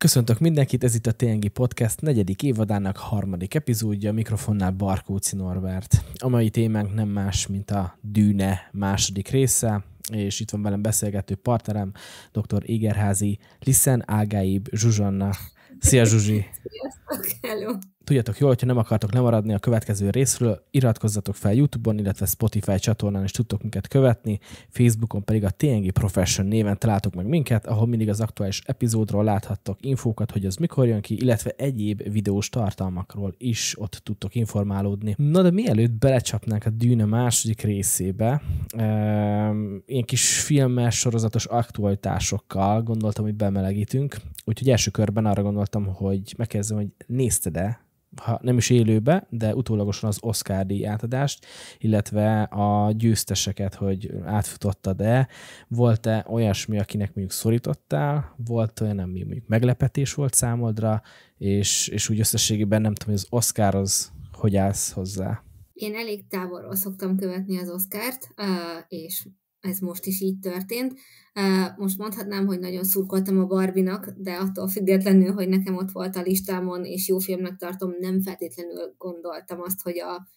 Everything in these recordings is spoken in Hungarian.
Köszöntök mindenkit, ez itt a TNG Podcast negyedik évadának harmadik epizódja, a mikrofonnál Barkóci Norbert. A mai témánk nem más, mint a Dűne második része, és itt van velem beszélgető partnerem, dr. Égerházi Liszen Ágáib Zsuzsanna. Szia Zsuzsi! Sziasztok, hello! Tudjátok jól, hogyha nem akartok lemaradni a következő részről, iratkozzatok fel YouTube-on, illetve Spotify csatornán is tudtok minket követni, Facebookon pedig a TNG Profession néven találtok meg minket, ahol mindig az aktuális epizódról láthattok infókat, hogy az mikor jön ki, illetve egyéb videós tartalmakról is ott tudtok informálódni. Na de mielőtt belecsapnánk a dűne második részébe, ilyen kis filmes, sorozatos aktualitásokkal gondoltam, hogy bemelegítünk, úgyhogy első körben arra gondoltam, hogy megkezdem, hogy nézted-e ha nem is élőbe, de utólagosan az Oscar díj átadást, illetve a győzteseket, hogy átfutottad-e, volt-e olyasmi, akinek mondjuk szorítottál, volt olyan, ami mondjuk meglepetés volt számodra, és, és úgy összességében nem tudom, hogy az Oscar az hogy állsz hozzá? Én elég távolról szoktam követni az Oscárt, és ez most is így történt. Most mondhatnám, hogy nagyon szurkoltam a Barbinak, de attól függetlenül, hogy nekem ott volt a listámon, és jó filmnek tartom, nem feltétlenül gondoltam azt, hogy a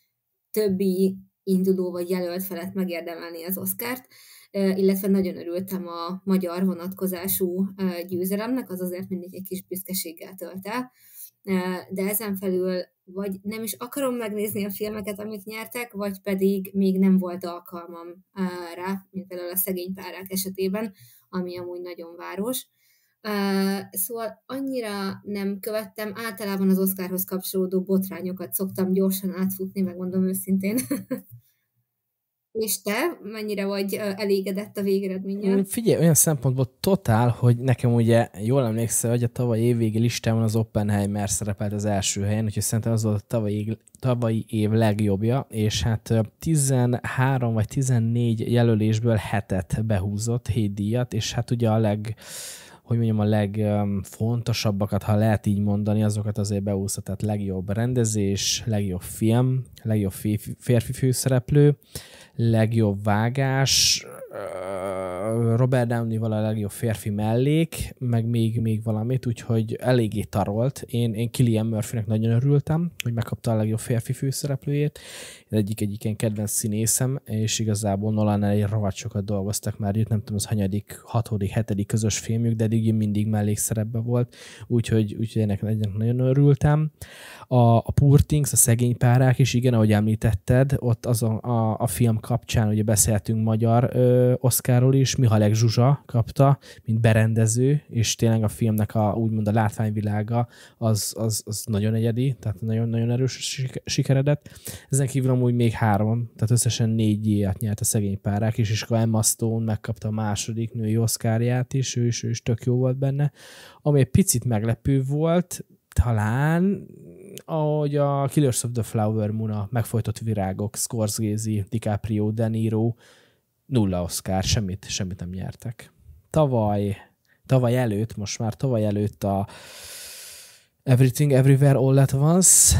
többi induló vagy jelölt felett megérdemelni az Oscárt, illetve nagyon örültem a magyar vonatkozású győzelemnek, az azért mindig egy kis büszkeséggel tölt el de ezen felül vagy nem is akarom megnézni a filmeket, amit nyertek, vagy pedig még nem volt alkalmam rá, mint például a szegény párák esetében, ami amúgy nagyon város. Uh, szóval annyira nem követtem, általában az Oszkárhoz kapcsolódó botrányokat szoktam gyorsan átfutni, megmondom őszintén. És te mennyire vagy elégedett a végeredménnyel? Mm, figyelj, olyan szempontból totál, hogy nekem ugye jól emlékszel, hogy a tavaly évvégi listámon az Oppenheimer szerepelt az első helyen, úgyhogy szerintem az volt a tavalyi, tavalyi év legjobbja, és hát 13 vagy 14 jelölésből hetet behúzott, 7 díjat, és hát ugye a leg hogy mondjam, a legfontosabbakat, ha lehet így mondani, azokat azért beúszta, tehát legjobb rendezés, legjobb film, legjobb férfi főszereplő, legjobb vágás, Robert Downey-val a legjobb férfi mellék, meg még, még valamit, úgyhogy eléggé tarolt. Én, én Killian murphy nagyon örültem, hogy megkapta a legjobb férfi főszereplőjét. Én egyik egyik ilyen kedvenc színészem, és igazából Nolan egy rohadt sokat dolgoztak már, jut, nem tudom, az hanyadik, hatodik, hetedik közös filmjük, de eddig mindig mellékszerepben volt, úgyhogy, úgyhogy ennek, ennek nagyon örültem. A, a Poor Things, a szegény párák is, igen, ahogy említetted, ott az a, a, a film kapcsán ugye beszéltünk magyar ö, Oszkáról is, Mihalek Zsuzsa kapta, mint berendező, és tényleg a filmnek a úgymond a látványvilága az, az, az nagyon egyedi, tehát nagyon-nagyon erős sikeredett. Ezen kívül amúgy még három, tehát összesen négy díjat nyert a szegény párák is, és akkor Emma Stone megkapta a második női oszkárját is, ő is, ő is tök jó volt benne. Ami egy picit meglepő volt, talán ahogy a Killers of the Flower Moon, a megfojtott virágok, Scorsese, DiCaprio, De Niro, nulla Oscar, semmit, semmit nem nyertek. Tavaly, tavaly előtt, most már tavaly előtt a Everything Everywhere All at Once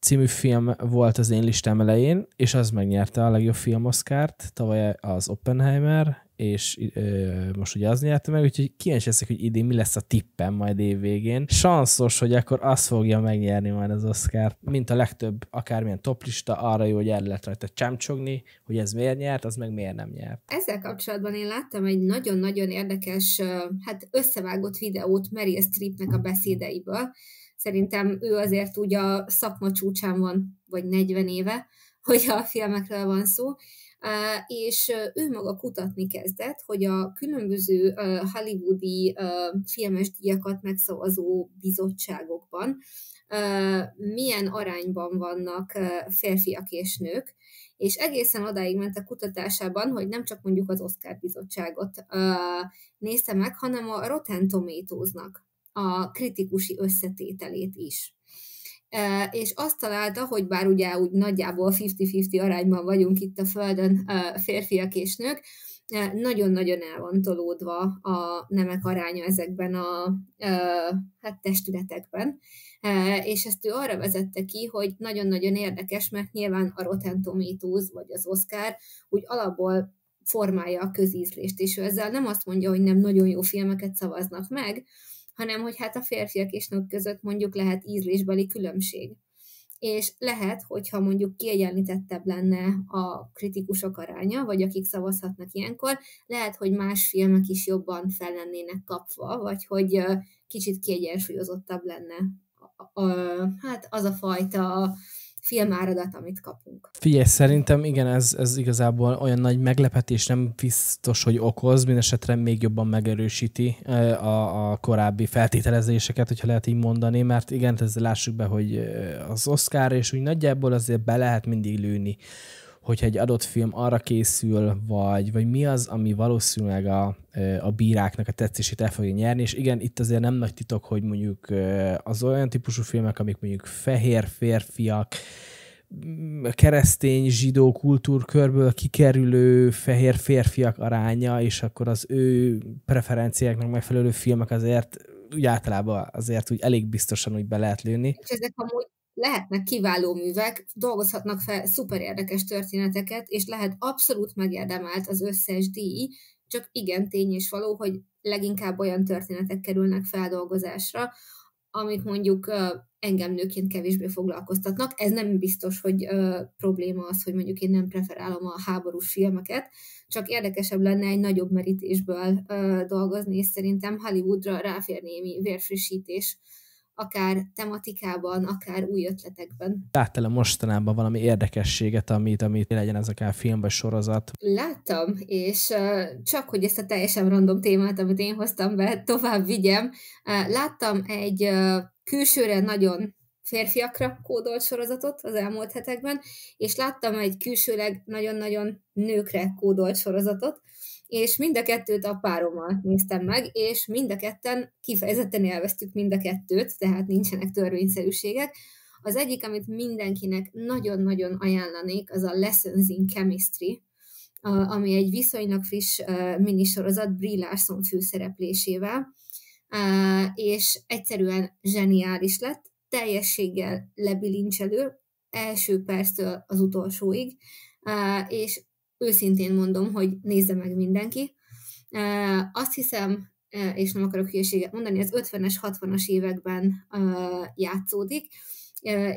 című film volt az én listám elején, és az megnyerte a legjobb film Oscar-t. tavaly az Oppenheimer, és ö, most ugye az nyerte meg, úgyhogy kíváncsi leszek, hogy idén mi lesz a tippem majd év végén. Sanszos, hogy akkor az fogja megnyerni majd az Oscar, mint a legtöbb akármilyen toplista, arra jó, hogy el lehet rajta csámcsogni, hogy ez miért nyert, az meg miért nem nyert. Ezzel kapcsolatban én láttam egy nagyon-nagyon érdekes, hát összevágott videót Meryl Streepnek a beszédeiből. Szerintem ő azért ugye a szakma csúcsán van, vagy 40 éve, hogyha a filmekről van szó, és ő maga kutatni kezdett, hogy a különböző hollywoodi filmes díjakat megszavazó bizottságokban milyen arányban vannak férfiak és nők, és egészen odáig ment a kutatásában, hogy nem csak mondjuk az Oscar bizottságot nézte meg, hanem a Rotten Tomatoes-nak a kritikusi összetételét is és azt találta, hogy bár ugye úgy nagyjából 50-50 arányban vagyunk itt a Földön férfiak és nők, nagyon-nagyon el van tolódva a nemek aránya ezekben a hát, testületekben, és ezt ő arra vezette ki, hogy nagyon-nagyon érdekes, mert nyilván a Rotten Tomatoes vagy az Oscar úgy alapból formálja a közízlést, és ő ezzel nem azt mondja, hogy nem nagyon jó filmeket szavaznak meg, hanem hogy hát a férfiak és nők között mondjuk lehet ízlésbeli különbség. És lehet, hogyha mondjuk kiegyenlítettebb lenne a kritikusok aránya, vagy akik szavazhatnak ilyenkor, lehet, hogy más filmek is jobban fel lennének kapva, vagy hogy kicsit kiegyensúlyozottabb lenne a, a, hát az a fajta filmáradat, amit kapunk. Figyelj, szerintem igen, ez, ez igazából olyan nagy meglepetés nem biztos, hogy okoz, mindesetre még jobban megerősíti e, a, a korábbi feltételezéseket, hogyha lehet így mondani, mert igen, ezzel lássuk be, hogy e, az Oscar, és úgy nagyjából azért be lehet mindig lőni hogyha egy adott film arra készül, vagy, vagy mi az, ami valószínűleg a, a bíráknak a tetszését el fogja nyerni, és igen, itt azért nem nagy titok, hogy mondjuk az olyan típusú filmek, amik mondjuk fehér férfiak, mm, keresztény zsidó kultúrkörből kikerülő fehér férfiak aránya, és akkor az ő preferenciáknak megfelelő filmek azért úgy általában azért úgy elég biztosan úgy be lehet lőni. És ezek amúgy lehetnek kiváló művek, dolgozhatnak fel szuper érdekes történeteket, és lehet abszolút megérdemelt az összes díj, csak igen, tény és való, hogy leginkább olyan történetek kerülnek feldolgozásra, amik mondjuk engem nőként kevésbé foglalkoztatnak. Ez nem biztos, hogy ö, probléma az, hogy mondjuk én nem preferálom a háborús filmeket, csak érdekesebb lenne egy nagyobb merítésből ö, dolgozni, és szerintem Hollywoodra ráfér némi vérfrissítés akár tematikában, akár új ötletekben. Láttál -e mostanában valami érdekességet, amit, amit legyen ez akár film vagy sorozat? Láttam, és csak hogy ezt a teljesen random témát, amit én hoztam be, tovább vigyem. láttam egy külsőre nagyon férfiakra kódolt sorozatot az elmúlt hetekben, és láttam egy külsőleg nagyon-nagyon nőkre kódolt sorozatot, és mind a kettőt a párommal néztem meg, és mind a ketten kifejezetten élveztük mind a kettőt, tehát nincsenek törvényszerűségek. Az egyik, amit mindenkinek nagyon-nagyon ajánlanék, az a Lessons in Chemistry, ami egy viszonylag friss minisorozat Brie Larson főszereplésével, és egyszerűen zseniális lett, teljességgel lebilincselő, első perctől az utolsóig, és őszintén mondom, hogy nézze meg mindenki. Azt hiszem, és nem akarok hülyeséget mondani, az 50-es, 60-as években játszódik,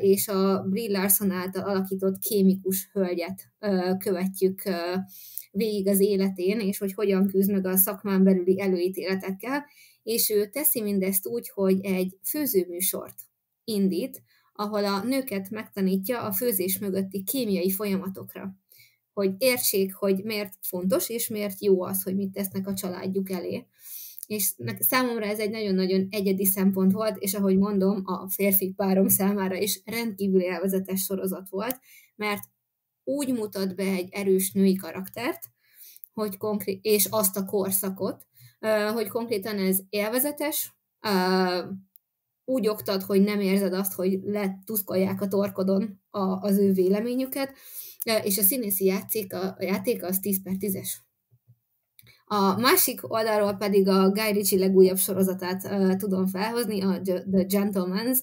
és a Brie Larson által alakított kémikus hölgyet követjük végig az életén, és hogy hogyan küzd meg a szakmán belüli előítéletekkel, és ő teszi mindezt úgy, hogy egy főzőműsort indít, ahol a nőket megtanítja a főzés mögötti kémiai folyamatokra hogy értsék, hogy miért fontos, és miért jó az, hogy mit tesznek a családjuk elé. És számomra ez egy nagyon-nagyon egyedi szempont volt, és ahogy mondom, a férfi párom számára is rendkívül élvezetes sorozat volt, mert úgy mutat be egy erős női karaktert, hogy konkrét, és azt a korszakot, hogy konkrétan ez élvezetes, úgy oktat, hogy nem érzed azt, hogy letuszkolják a torkodon az ő véleményüket, és a színészi játék, a, a játék az 10 per 10-es. A másik oldalról pedig a Guy Ritchie legújabb sorozatát uh, tudom felhozni, a The Gentleman's.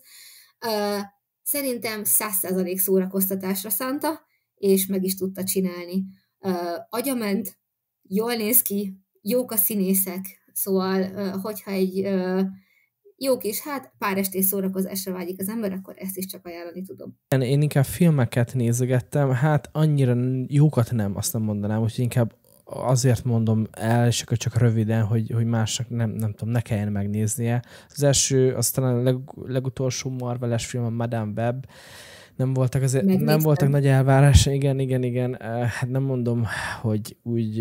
Uh, szerintem 100% szórakoztatásra szánta, és meg is tudta csinálni. Uh, agyament, jól néz ki, jók a színészek, szóval uh, hogyha egy uh, jó kis, hát pár estés szórakozásra vágyik az ember, akkor ezt is csak ajánlani tudom. Én inkább filmeket nézegettem, hát annyira jókat nem, azt nem mondanám, hogy inkább azért mondom el, és akkor csak röviden, hogy, hogy másnak nem, nem tudom, ne kelljen megnéznie. Az első, aztán a leg, legutolsó Marvel-es film a Madame Web, nem voltak, azért, nem voltak nagy elvárás, igen, igen, igen. Hát nem mondom, hogy úgy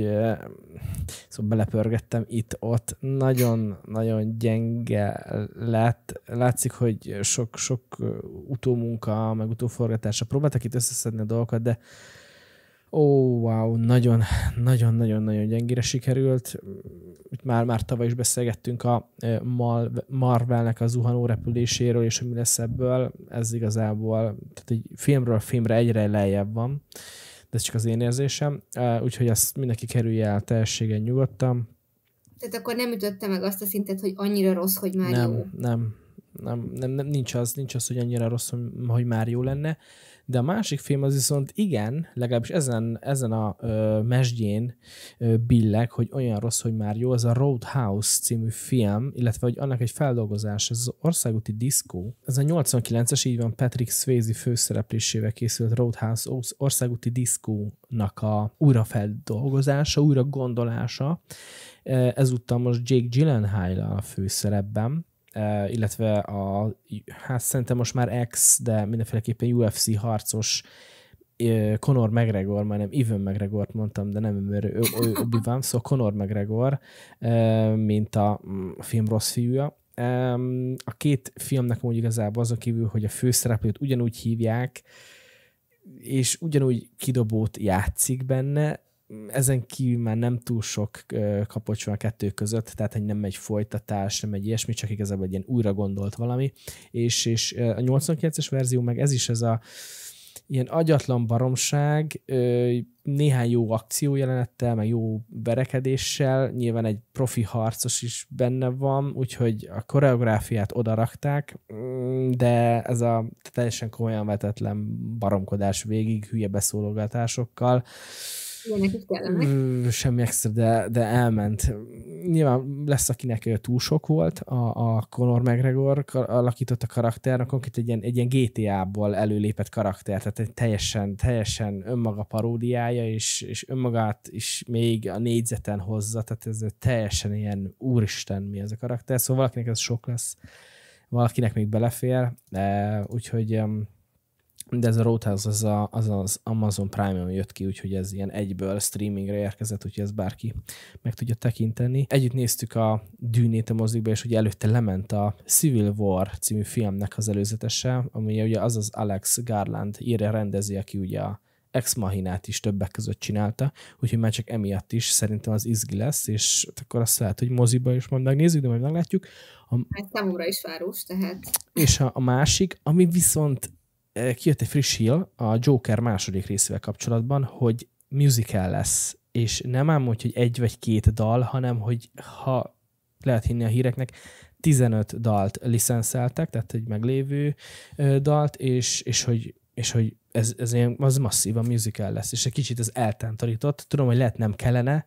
szóval belepörgettem itt-ott. Nagyon-nagyon gyenge lett. Látszik, hogy sok-sok utómunka, meg utóforgatása. Próbáltak itt összeszedni a dolgokat, de Ó, oh, wow, nagyon, nagyon, nagyon, nagyon gyengére sikerült. Itt már, már tavaly is beszélgettünk a Marvelnek a zuhanó repüléséről, és hogy mi lesz ebből. Ez igazából, tehát egy filmről filmre egyre lejjebb van, de ez csak az én érzésem. Úgyhogy azt mindenki kerülje el teljességen nyugodtan. Tehát akkor nem ütötte meg azt a szintet, hogy annyira rossz, hogy már nem, jó. Nem, nem, nem, nem, nincs az, nincs az, hogy annyira rossz, hogy már jó lenne de a másik film az viszont igen, legalábbis ezen, ezen a ö, mesdjén ö, billeg, hogy olyan rossz, hogy már jó, az a Roadhouse című film, illetve hogy annak egy feldolgozás, ez az országúti diszkó. Ez a 89-es, így van, Patrick Swayze főszereplésével készült Roadhouse országúti diszkónak a újrafeldolgozása, újra gondolása. Ezúttal most Jake Gyllenhaal a főszerepben, illetve a, hát szerintem most már ex, de mindenféleképpen UFC harcos Conor McGregor, majdnem Ivan mcgregor mondtam, de nem mert ő, ő van szóval Conor McGregor, mint a mm, film rossz fiúja. A két filmnek mondjuk igazából azon kívül, hogy a főszereplőt ugyanúgy hívják, és ugyanúgy kidobót játszik benne, ezen kívül már nem túl sok kapocs van a kettő között, tehát hogy nem egy folytatás, nem egy ilyesmi, csak igazából egy ilyen újra gondolt valami, és, és a 89-es verzió meg ez is ez a ilyen agyatlan baromság, néhány jó jelenettel, meg jó berekedéssel, nyilván egy profi harcos is benne van, úgyhogy a koreográfiát odarakták, mm, de ez a teljesen komolyan vetetlen baromkodás végig, hülye beszólogatásokkal, Ilyenek is mm, Semmi extra, de, de elment. Nyilván lesz, akinek túl sok volt a, a Conor McGregor alakított a karakter, konkrét egy ilyen, egy ilyen GTA-ból előlépett karakter, tehát egy teljesen, teljesen önmaga paródiája, és, és önmagát is még a négyzeten hozza, tehát ez teljesen ilyen úristen mi ez a karakter, szóval valakinek ez sok lesz, valakinek még belefér, de úgyhogy de ez a Roadhouse az, a, az az Amazon Prime-on jött ki, úgyhogy ez ilyen egyből streamingre érkezett, úgyhogy ezt bárki meg tudja tekinteni. Együtt néztük a Dűnét a mozikba, és ugye előtte lement a Civil War című filmnek az előzetese, ami ugye az az Alex Garland írja, rendezi, aki ugye a Ex Machinát is többek között csinálta, úgyhogy már csak emiatt is szerintem az izgi lesz, és akkor azt lehet, hogy moziba is majd megnézzük, de majd meglátjuk. A... Hát számomra is város, tehát. És a, a másik, ami viszont Eh, kijött egy friss hír a Joker második részével kapcsolatban, hogy musical lesz, és nem ám hogy egy vagy két dal, hanem hogy ha lehet hinni a híreknek, 15 dalt licenszeltek, tehát egy meglévő dalt, és, és hogy, és hogy ez, ez ilyen, az a musical lesz, és egy kicsit ez eltántorított. Tudom, hogy lehet nem kellene,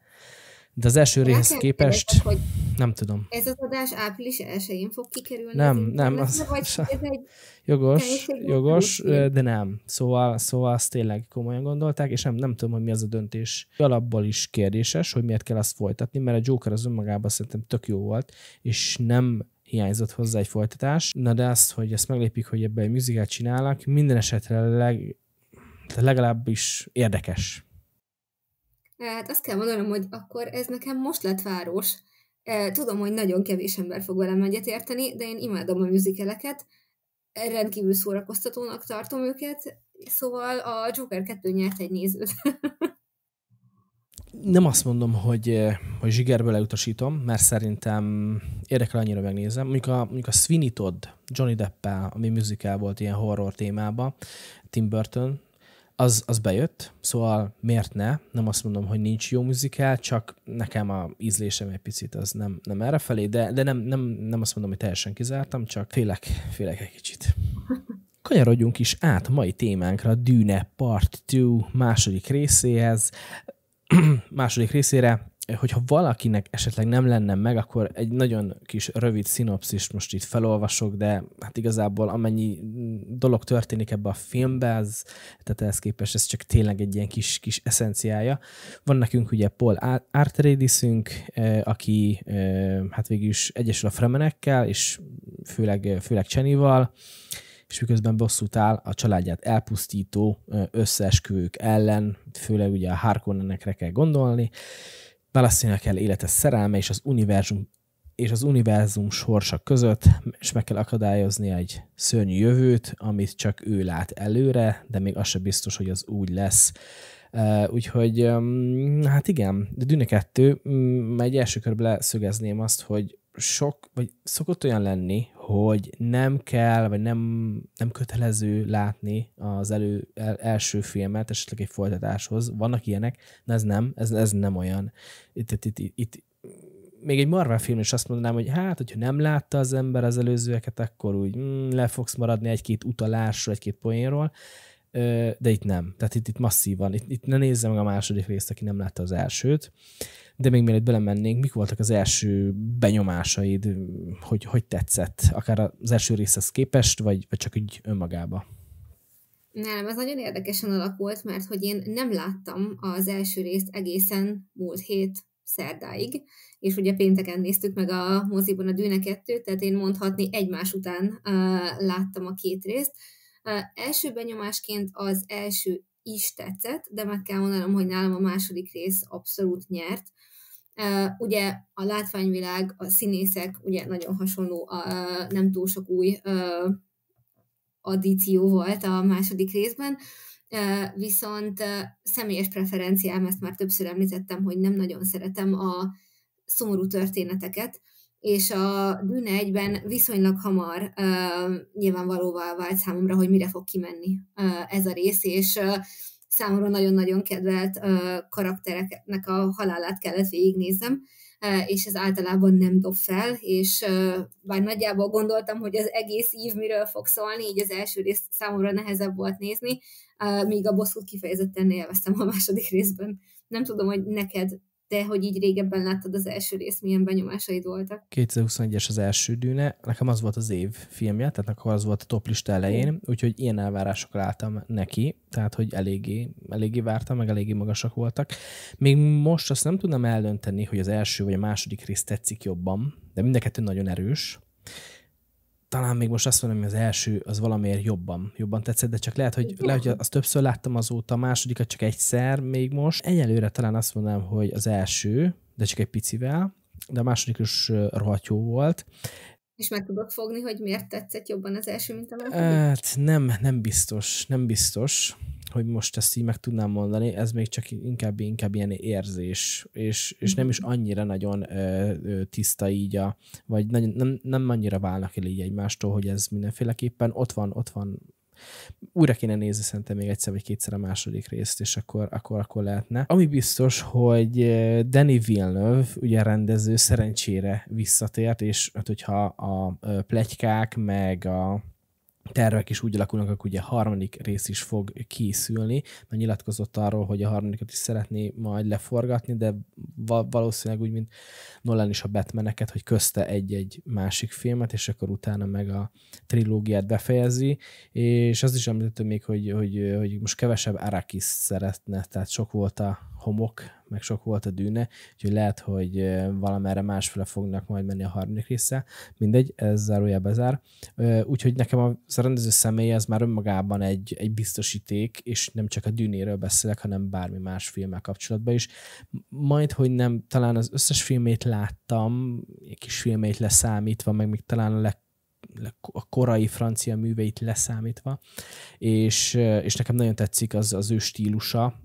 de az első részhez képest... Kérdezik, hogy nem tudom. Ez az adás április 1-én fog kikerülni? Nem, nem. Az, vagy ez egy jogos, jogos, de nem. Szóval, szóval azt tényleg komolyan gondolták, és nem, nem tudom, hogy mi az a döntés. Alapból is kérdéses, hogy miért kell azt folytatni, mert a Joker az önmagában szerintem tök jó volt, és nem hiányzott hozzá egy folytatás. Na de azt hogy ezt meglépik, hogy ebben egy műzikát csinálnak, minden esetre leg, legalábbis érdekes Hát azt kell mondanom, hogy akkor ez nekem most lett város. Tudom, hogy nagyon kevés ember fog velem egyetérteni, de én imádom a műzikeleket, rendkívül szórakoztatónak tartom őket, szóval a Joker 2 nyert egy nézőt. nem azt mondom, hogy, hogy zsigerből elutasítom, mert szerintem érdekel annyira megnézem. Mondjuk a, mondjuk a Sweeney Todd, Johnny Deppel, ami musical volt ilyen horror témában, Tim Burton az, az bejött, szóval miért ne? Nem azt mondom, hogy nincs jó muzikál, csak nekem a ízlésem egy picit az nem, nem erre felé, de, de nem, nem, nem azt mondom, hogy teljesen kizártam, csak félek, félek egy kicsit. Kanyarodjunk is át a mai témánkra, a Dűne Part 2 második részéhez, második részére hogyha valakinek esetleg nem lenne meg, akkor egy nagyon kis rövid szinopszis most itt felolvasok, de hát igazából amennyi dolog történik ebbe a filmbe, az, tehát ehhez képest ez csak tényleg egy ilyen kis, kis eszenciája. Van nekünk ugye Paul Artredisünk, e, aki e, hát végül is egyesül a Fremenekkel, és főleg, e, főleg Csenival, és miközben bosszút áll a családját elpusztító összeesküvők ellen, főleg ugye a Harkonnenekre kell gondolni, Válaszolnia kell élete szerelme és az univerzum és az univerzum sorsa között, és meg kell akadályozni egy szörnyű jövőt, amit csak ő lát előre, de még az sem biztos, hogy az úgy lesz. úgyhogy, hát igen, de Düne 2, egy első körben leszögezném azt, hogy sok, vagy szokott olyan lenni, hogy nem kell, vagy nem, nem kötelező látni az elő, el, első filmet, esetleg egy folytatáshoz. Vannak ilyenek, de ez nem, ez, ez nem olyan. Itt, itt, itt, itt még egy Marvel film is azt mondanám, hogy hát, hogyha nem látta az ember az előzőeket, akkor úgy mm, le fogsz maradni egy-két utalásról, egy-két poénról, de itt nem. Tehát itt, itt masszívan. Itt, itt ne nézze meg a második részt, aki nem látta az elsőt. De még mielőtt belemennénk, mik voltak az első benyomásaid, hogy hogy tetszett? Akár az első részhez képest, vagy, vagy csak úgy önmagába? Nem, ez nagyon érdekesen alakult, mert hogy én nem láttam az első részt egészen múlt hét szerdáig, és ugye pénteken néztük meg a moziban a Dűne 2 tehát én mondhatni egymás után uh, láttam a két részt. Uh, első benyomásként az első is tetszett, de meg kell mondanom, hogy nálam a második rész abszolút nyert. Ugye a látványvilág, a színészek ugye nagyon hasonló, a, nem túl sok új addíció volt a második részben, viszont személyes preferenciám, ezt már többször említettem, hogy nem nagyon szeretem a szomorú történeteket, és a Dűne egyben viszonylag hamar uh, nyilvánvalóvá vált számomra, hogy mire fog kimenni uh, ez a rész, és uh, számomra nagyon-nagyon kedvelt karaktereknek a halálát kellett végignéznem, és ez általában nem dob fel, és bár nagyjából gondoltam, hogy az egész ív miről fog szólni, így az első rész számomra nehezebb volt nézni, míg a bosszút kifejezetten élveztem a második részben. Nem tudom, hogy neked de hogy így régebben láttad az első rész, milyen benyomásaid voltak? 2021-es az első dűne, nekem az volt az év filmje, tehát nekem az volt a top lista elején, hm. úgyhogy ilyen elvárásokkal láttam neki, tehát hogy eléggé, eléggé vártam, meg eléggé magasak voltak. Még most azt nem tudnám eldönteni, hogy az első vagy a második rész tetszik jobban, de mind a kettő nagyon erős talán még most azt mondom, hogy az első az valamiért jobban, jobban tetszett, de csak lehet, hogy, lehet, hogy azt többször láttam azóta, a másodikat csak egyszer még most. Egyelőre talán azt mondanám, hogy az első, de csak egy picivel, de a második is rohadt jó volt. És meg tudok fogni, hogy miért tetszett jobban az első, mint a második? Hát nem, nem biztos, nem biztos hogy most ezt így meg tudnám mondani, ez még csak inkább, inkább ilyen érzés, és, és nem is mhm. annyira nagyon ö, ö, tiszta így a, vagy nem, nem, nem annyira válnak el így egymástól, hogy ez mindenféleképpen ott van, ott van újra kéne nézni szerintem még egyszer vagy kétszer a második részt, és akkor, akkor, akkor lehetne. Ami biztos, hogy Danny Villeneuve, ugye a rendező szerencsére visszatért, és hát hogyha a plegykák, meg a tervek is úgy alakulnak, hogy ugye a harmadik rész is fog készülni, mert nyilatkozott arról, hogy a harmadikat is szeretné majd leforgatni, de valószínűleg úgy, mint Nolan is a batman hogy közte egy-egy másik filmet, és akkor utána meg a trilógiát befejezi, és az is említettem még, hogy, hogy, hogy most kevesebb Arakis szeretne, tehát sok volt a homok, meg sok volt a dűne, úgyhogy lehet, hogy valamerre másfele fognak majd menni a harmadik része. Mindegy, ez zárója bezár. Úgyhogy nekem a rendező személy az már önmagában egy, egy biztosíték, és nem csak a dűnéről beszélek, hanem bármi más filmmel kapcsolatban is. Majd, hogy nem, talán az összes filmét láttam, egy kis filmét leszámítva, meg még talán a leg a korai francia műveit leszámítva, és, eh, és nekem nagyon tetszik az, az ő stílusa,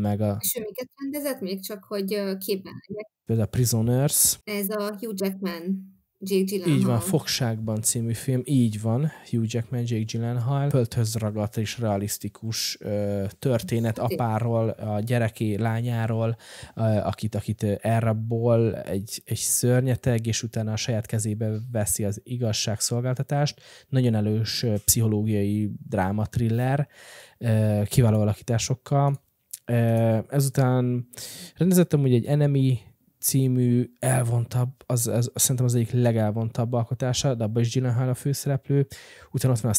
meg a... És ő miket rendezett még, csak hogy eh, képben legyek? Például a Prisoners. Ez a Hugh Jackman Jake Gyllenhaal. Így van, Fogságban című film, így van, Hugh Jackman, Jake Gyllenhaal, földhöz ragadt és realisztikus ö, történet apáról, a gyereké lányáról, ö, akit, akit elrabol egy, egy szörnyeteg, és utána a saját kezébe veszi az igazságszolgáltatást. Nagyon elős pszichológiai dráma thriller, ö, kiváló alakításokkal. Ezután rendezettem úgy egy Enemy című elvontabb, az, az, az szerintem az egyik legelvontabb alkotása, de abban is Gyllenhaal a főszereplő. Utána ott van a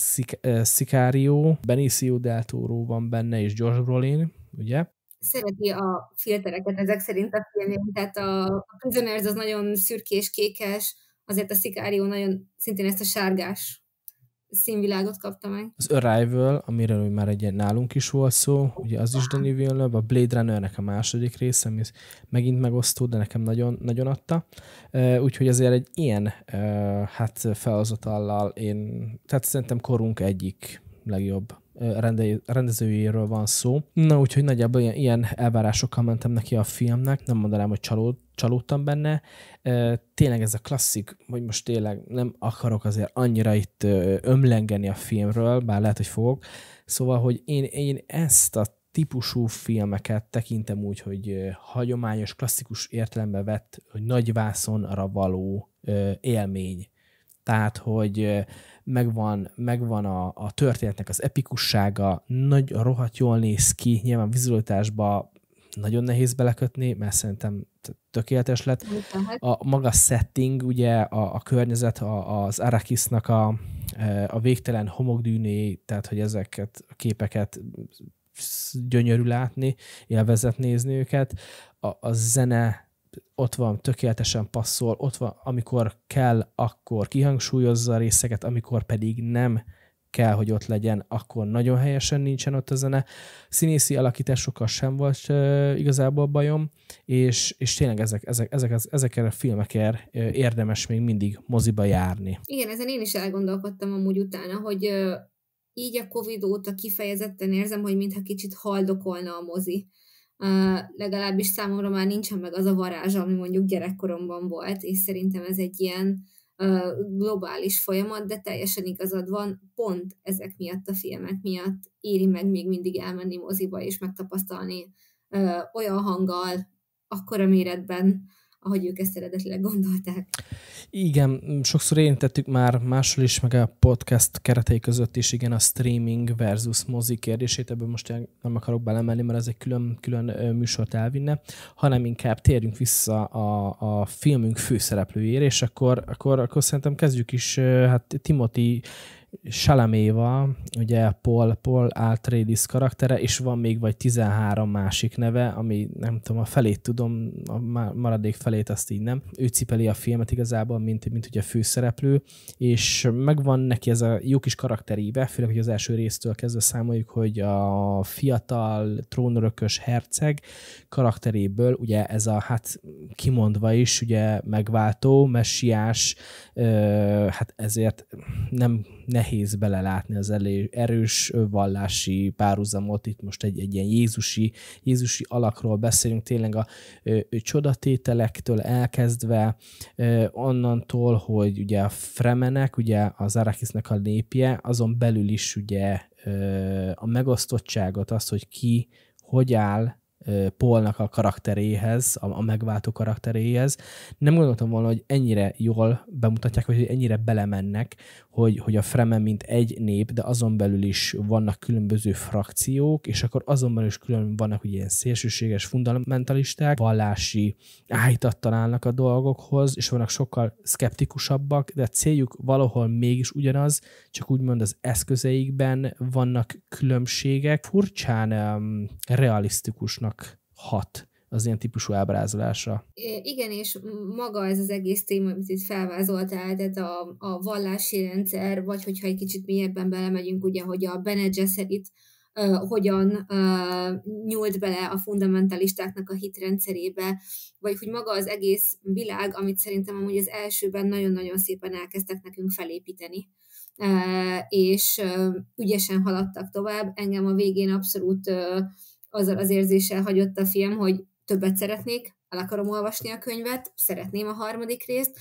Szik, eh, Benicio Del Toro van benne, és George Brolin, ugye? Szereti a filtereket ezek szerint a filmjén, tehát a, a Prisoners az nagyon szürkés, kékes, azért a Szikárió nagyon szintén ezt a sárgás színvilágot kapta meg. Az Arrival, amiről már egy nálunk is volt szó, ugye az is Danny Villeneuve, a Blade Runnernek a második része, ami megint megosztó, de nekem nagyon, nagyon adta. Úgyhogy azért egy ilyen hát felhozatallal én, tehát szerintem korunk egyik legjobb rendezőjéről van szó. Na, úgyhogy nagyjából ilyen, ilyen elvárásokkal mentem neki a filmnek, nem mondanám, hogy csalód, csalódtam benne. Tényleg ez a klasszik, hogy most tényleg nem akarok azért annyira itt ömlengeni a filmről, bár lehet, hogy fogok. Szóval, hogy én, én ezt a típusú filmeket tekintem úgy, hogy hagyományos, klasszikus értelembe vett, hogy nagy vászonra való élmény tehát, hogy megvan, megvan a, a történetnek az epikussága, nagy, rohadt jól néz ki, nyilván vizualitásba nagyon nehéz belekötni, mert szerintem tökéletes lett. A maga setting, ugye a, a környezet, a, az Arakisnak a, a végtelen homokdűné, tehát hogy ezeket a képeket gyönyörű látni, élvezet nézni őket. A, a zene ott van, tökéletesen passzol, ott van, amikor kell, akkor kihangsúlyozza a részeket, amikor pedig nem kell, hogy ott legyen, akkor nagyon helyesen nincsen ott a zene. Színészi alakításokkal sem volt uh, igazából bajom, és, és tényleg ezek, ezek, ezek, ezekre a filmekre érdemes még mindig moziba járni. Igen, ezen én is elgondolkodtam amúgy utána, hogy így a Covid óta kifejezetten érzem, hogy mintha kicsit haldokolna a mozi legalábbis számomra már nincsen meg az a varázs, ami mondjuk gyerekkoromban volt, és szerintem ez egy ilyen globális folyamat, de teljesen igazad van, pont ezek miatt, a filmek miatt éri meg még mindig elmenni moziba és megtapasztalni olyan hanggal, akkora méretben, ahogy ők ezt eredetileg gondolták. Igen, sokszor érintettük már máshol is, meg a podcast keretei között is, igen, a streaming versus mozi kérdését, ebből most nem akarok belemenni, mert ez egy külön, külön műsort elvinne, hanem inkább térjünk vissza a, a filmünk főszereplőjére, és akkor, akkor, akkor szerintem kezdjük is, hát Timothy Salaméval, ugye Paul, Paul Altradis karaktere, és van még vagy 13 másik neve, ami nem tudom, a felét tudom, a maradék felét azt így nem. Ő cipeli a filmet igazából, mint, mint ugye főszereplő, és megvan neki ez a jó kis karakteríve, főleg, hogy az első résztől kezdve számoljuk, hogy a fiatal trónörökös herceg karakteréből, ugye ez a, hát kimondva is, ugye megváltó, messiás, hát ezért nem nehéz belelátni az elő, erős vallási párhuzamot, itt most egy, egy ilyen jézusi, jézusi alakról beszélünk, tényleg a ö, csodatételektől elkezdve, ö, onnantól, hogy ugye a fremenek, ugye az arrakisnek a népje, azon belül is ugye ö, a megosztottságot, az, hogy ki, hogy áll, Polnak a karakteréhez, a, a megváltó karakteréhez. Nem gondoltam volna, hogy ennyire jól bemutatják, vagy hogy ennyire belemennek, hogy, hogy a Fremen mint egy nép, de azon belül is vannak különböző frakciók, és akkor azon belül is külön vannak ugye ilyen szélsőséges fundamentalisták, vallási áhítat találnak a dolgokhoz, és vannak sokkal szkeptikusabbak, de a céljuk valahol mégis ugyanaz, csak úgymond az eszközeikben vannak különbségek. Furcsán um, realisztikusnak hat az ilyen típusú ábrázolásra. Igen, és maga ez az egész téma, amit itt felvázoltál, tehát a, a vallási rendszer, vagy hogyha egy kicsit mélyebben belemegyünk, ugye, hogy a Bene Gesserit uh, hogyan uh, nyúlt bele a fundamentalistáknak a hitrendszerébe, vagy hogy maga az egész világ, amit szerintem amúgy az elsőben nagyon-nagyon szépen elkezdtek nekünk felépíteni. Uh, és uh, ügyesen haladtak tovább. Engem a végén abszolút uh, azzal az érzéssel hagyott a film, hogy többet szeretnék, el akarom olvasni a könyvet, szeretném a harmadik részt,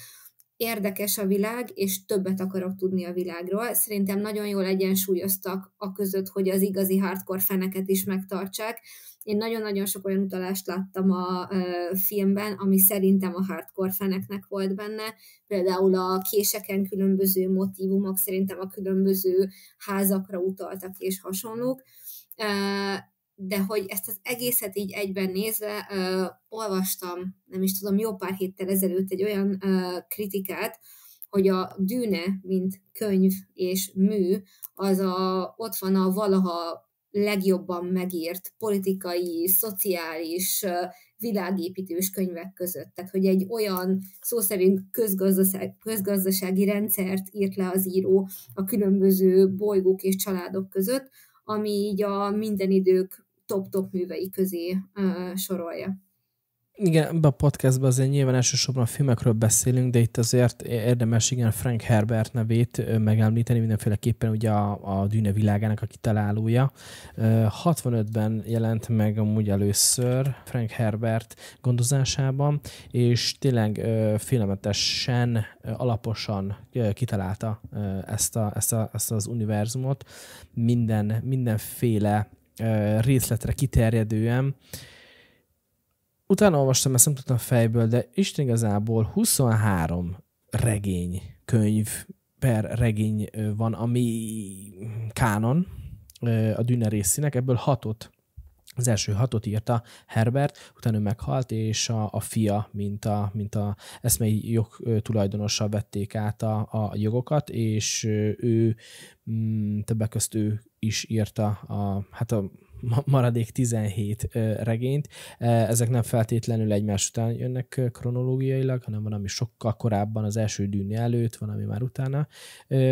érdekes a világ, és többet akarok tudni a világról. Szerintem nagyon jól egyensúlyoztak a között, hogy az igazi hardcore feneket is megtartsák. Én nagyon-nagyon sok olyan utalást láttam a ö, filmben, ami szerintem a hardcore feneknek volt benne. Például a késeken különböző motivumok szerintem a különböző házakra utaltak és hasonlók de hogy ezt az egészet így egyben nézve ö, olvastam, nem is tudom, jó pár héttel ezelőtt egy olyan ö, kritikát, hogy a dűne, mint könyv és mű, az a, ott van a valaha legjobban megírt politikai, szociális, világépítős könyvek között. Tehát, hogy egy olyan szó szerint közgazdaság, közgazdasági rendszert írt le az író a különböző bolygók és családok között, ami így a minden idők top-top művei közé sorolja. Igen, ebben a podcastban azért nyilván elsősorban a filmekről beszélünk, de itt azért érdemes igen Frank Herbert nevét megemlíteni, mindenféleképpen ugye a, a dűne világának a kitalálója. 65-ben jelent meg amúgy először Frank Herbert gondozásában, és tényleg filmetesen, alaposan kitalálta ezt, a, ezt, a, ezt az univerzumot. Minden, mindenféle részletre kiterjedően. Utána olvastam, ezt nem tudtam fejből, de Isten igazából 23 regény, könyv per regény van, ami kánon a Dűne részének, ebből hatot az első hatot írta Herbert, utána ő meghalt, és a, a fia, mint a, mint a eszmei jog tulajdonossal vették át a, a jogokat, és ő, mm, többek közt ő is írta a, hát a maradék 17 regényt. Ezek nem feltétlenül egymás után jönnek kronológiailag, hanem van, ami sokkal korábban az első dűni előtt, van, ami már utána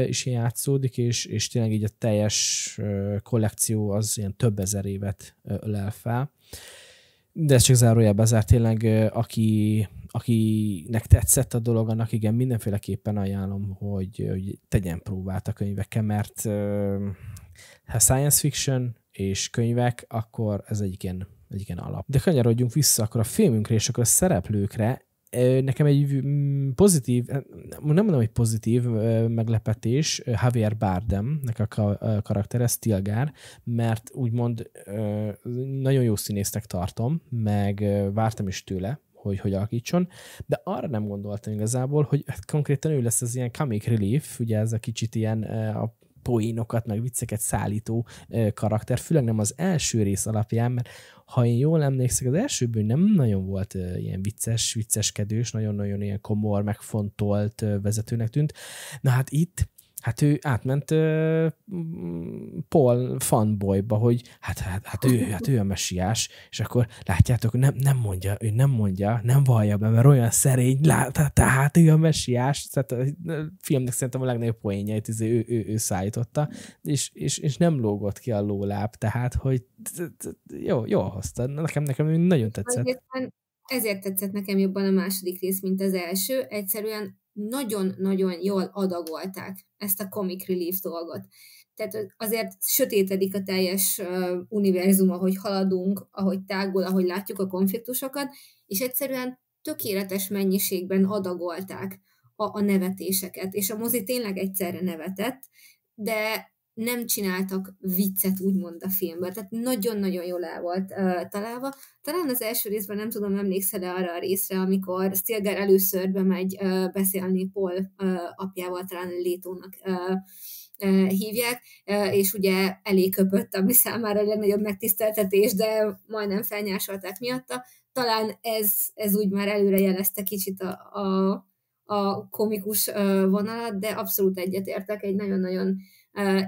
is játszódik, és, és tényleg így a teljes kollekció az ilyen több ezer évet ölel fel. De ez csak zárója zárt, tényleg aki, akinek tetszett a dolog, annak igen, mindenféleképpen ajánlom, hogy, hogy tegyen próbát a könyvekkel, mert ha science fiction és könyvek, akkor ez egy ilyen, egy ilyen alap. De kanyarodjunk vissza akkor a filmünkre és akkor a szereplőkre. Nekem egy mm, pozitív, hát nem mondom, hogy pozitív meglepetés Javier Bardem nek a karaktere, Stilgar, mert úgymond nagyon jó színésznek tartom, meg vártam is tőle, hogy hogy alakítson, de arra nem gondoltam igazából, hogy hát konkrétan ő lesz az ilyen comic relief, ugye ez a kicsit ilyen a poénokat, meg vicceket szállító karakter, főleg nem az első rész alapján, mert ha én jól emlékszek, az elsőből nem nagyon volt ilyen vicces, vicceskedős, nagyon-nagyon ilyen komor, megfontolt vezetőnek tűnt. Na hát itt Hát ő átment uh, Paul fanboyba, hogy hát, hát, hát, ő, hát ő a messiás, és akkor látjátok, nem, nem mondja, ő nem mondja, nem vallja be, mert olyan szerény, lát, tehát ő a messiás, tehát a filmnek szerintem a legnagyobb poénjait ő, izé ő, ő, ő szállította, és, és, és nem lógott ki a lóláb, tehát, hogy jó, jól hozta, nekem, nekem nagyon tetszett. Ezért tetszett nekem jobban a második rész, mint az első, egyszerűen nagyon-nagyon jól adagolták ezt a comic relief dolgot. Tehát azért sötétedik a teljes univerzum, ahogy haladunk, ahogy tágul, ahogy látjuk a konfliktusokat, és egyszerűen tökéletes mennyiségben adagolták a, a nevetéseket, és a mozi tényleg egyszerre nevetett, de nem csináltak viccet, úgymond a filmből. Tehát nagyon-nagyon jól el volt uh, találva. Talán az első részben nem tudom, emlékszel-e arra a részre, amikor Stilgar először bemegy uh, beszélni Paul uh, apjával, talán Létónak uh, hívják, és ugye elé köpött, ami számára egy legnagyobb megtiszteltetés, de majdnem felnyásolták miatta. Talán ez, ez úgy már előre jelezte kicsit a, a, a komikus vonalat, de abszolút egyetértek, egy nagyon-nagyon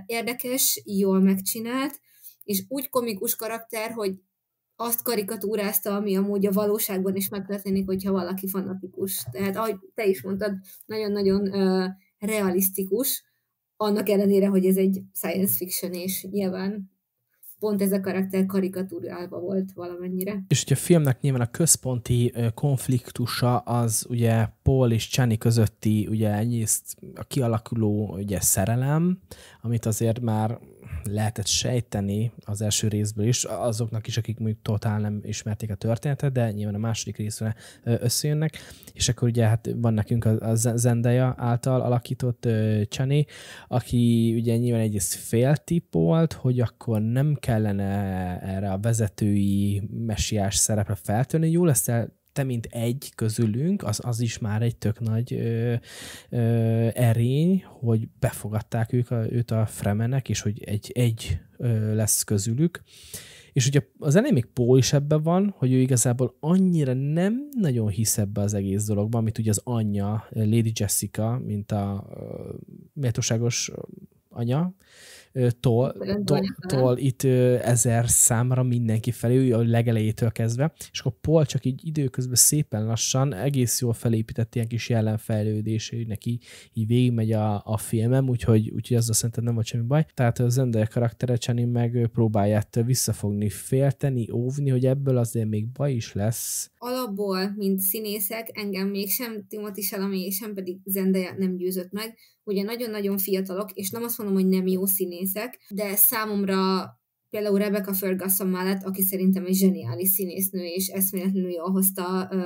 Érdekes, jól megcsinált, és úgy komikus karakter, hogy azt karikatúrázta, ami amúgy a valóságban is megtörténik, hogyha valaki fanatikus. Tehát, ahogy te is mondtad, nagyon-nagyon uh, realisztikus, annak ellenére, hogy ez egy science fiction, és nyilván pont ez a karakter karikatúrálva volt valamennyire. És ugye a filmnek nyilván a központi konfliktusa az ugye Paul és Chani közötti ugye ennyi a kialakuló ugye szerelem, amit azért már lehetett sejteni az első részből is, azoknak is, akik mondjuk totál nem ismerték a történetet, de nyilván a második részre összejönnek, és akkor ugye hát van nekünk a, a Zendaya által alakított Csani, aki ugye nyilván egy féltip volt, hogy akkor nem kellene erre a vezetői mesiás szerepre feltörni, jó lesz el te, mint egy közülünk, az, az is már egy tök nagy ö, ö, erény, hogy befogadták ők a, őt a Fremenek, és hogy egy, egy ö, lesz közülük. És ugye az elején még Pó is ebben van, hogy ő igazából annyira nem nagyon hisz ebbe az egész dologban, amit ugye az anyja, Lady Jessica, mint a méltóságos anya, tol, tol, tol itt ezer számra mindenki felé, a legelejétől kezdve, és akkor Paul csak így időközben szépen lassan, egész jól felépített ilyen kis jelenfejlődés, hogy neki így végigmegy a, a filmem, úgyhogy, úgyhogy azzal szerintem nem volt semmi baj. Tehát az Zendaya karaktere Csani meg próbálját visszafogni, félteni, óvni, hogy ebből azért még baj is lesz. Alapból, mint színészek, engem mégsem Timothy és sem pedig Zendaya nem győzött meg, ugye nagyon-nagyon fiatalok, és nem azt mondom, hogy nem jó színészek, de számomra Például Rebecca Ferguson mellett, aki szerintem egy zseniális színésznő, és eszméletlenül jól hozta uh,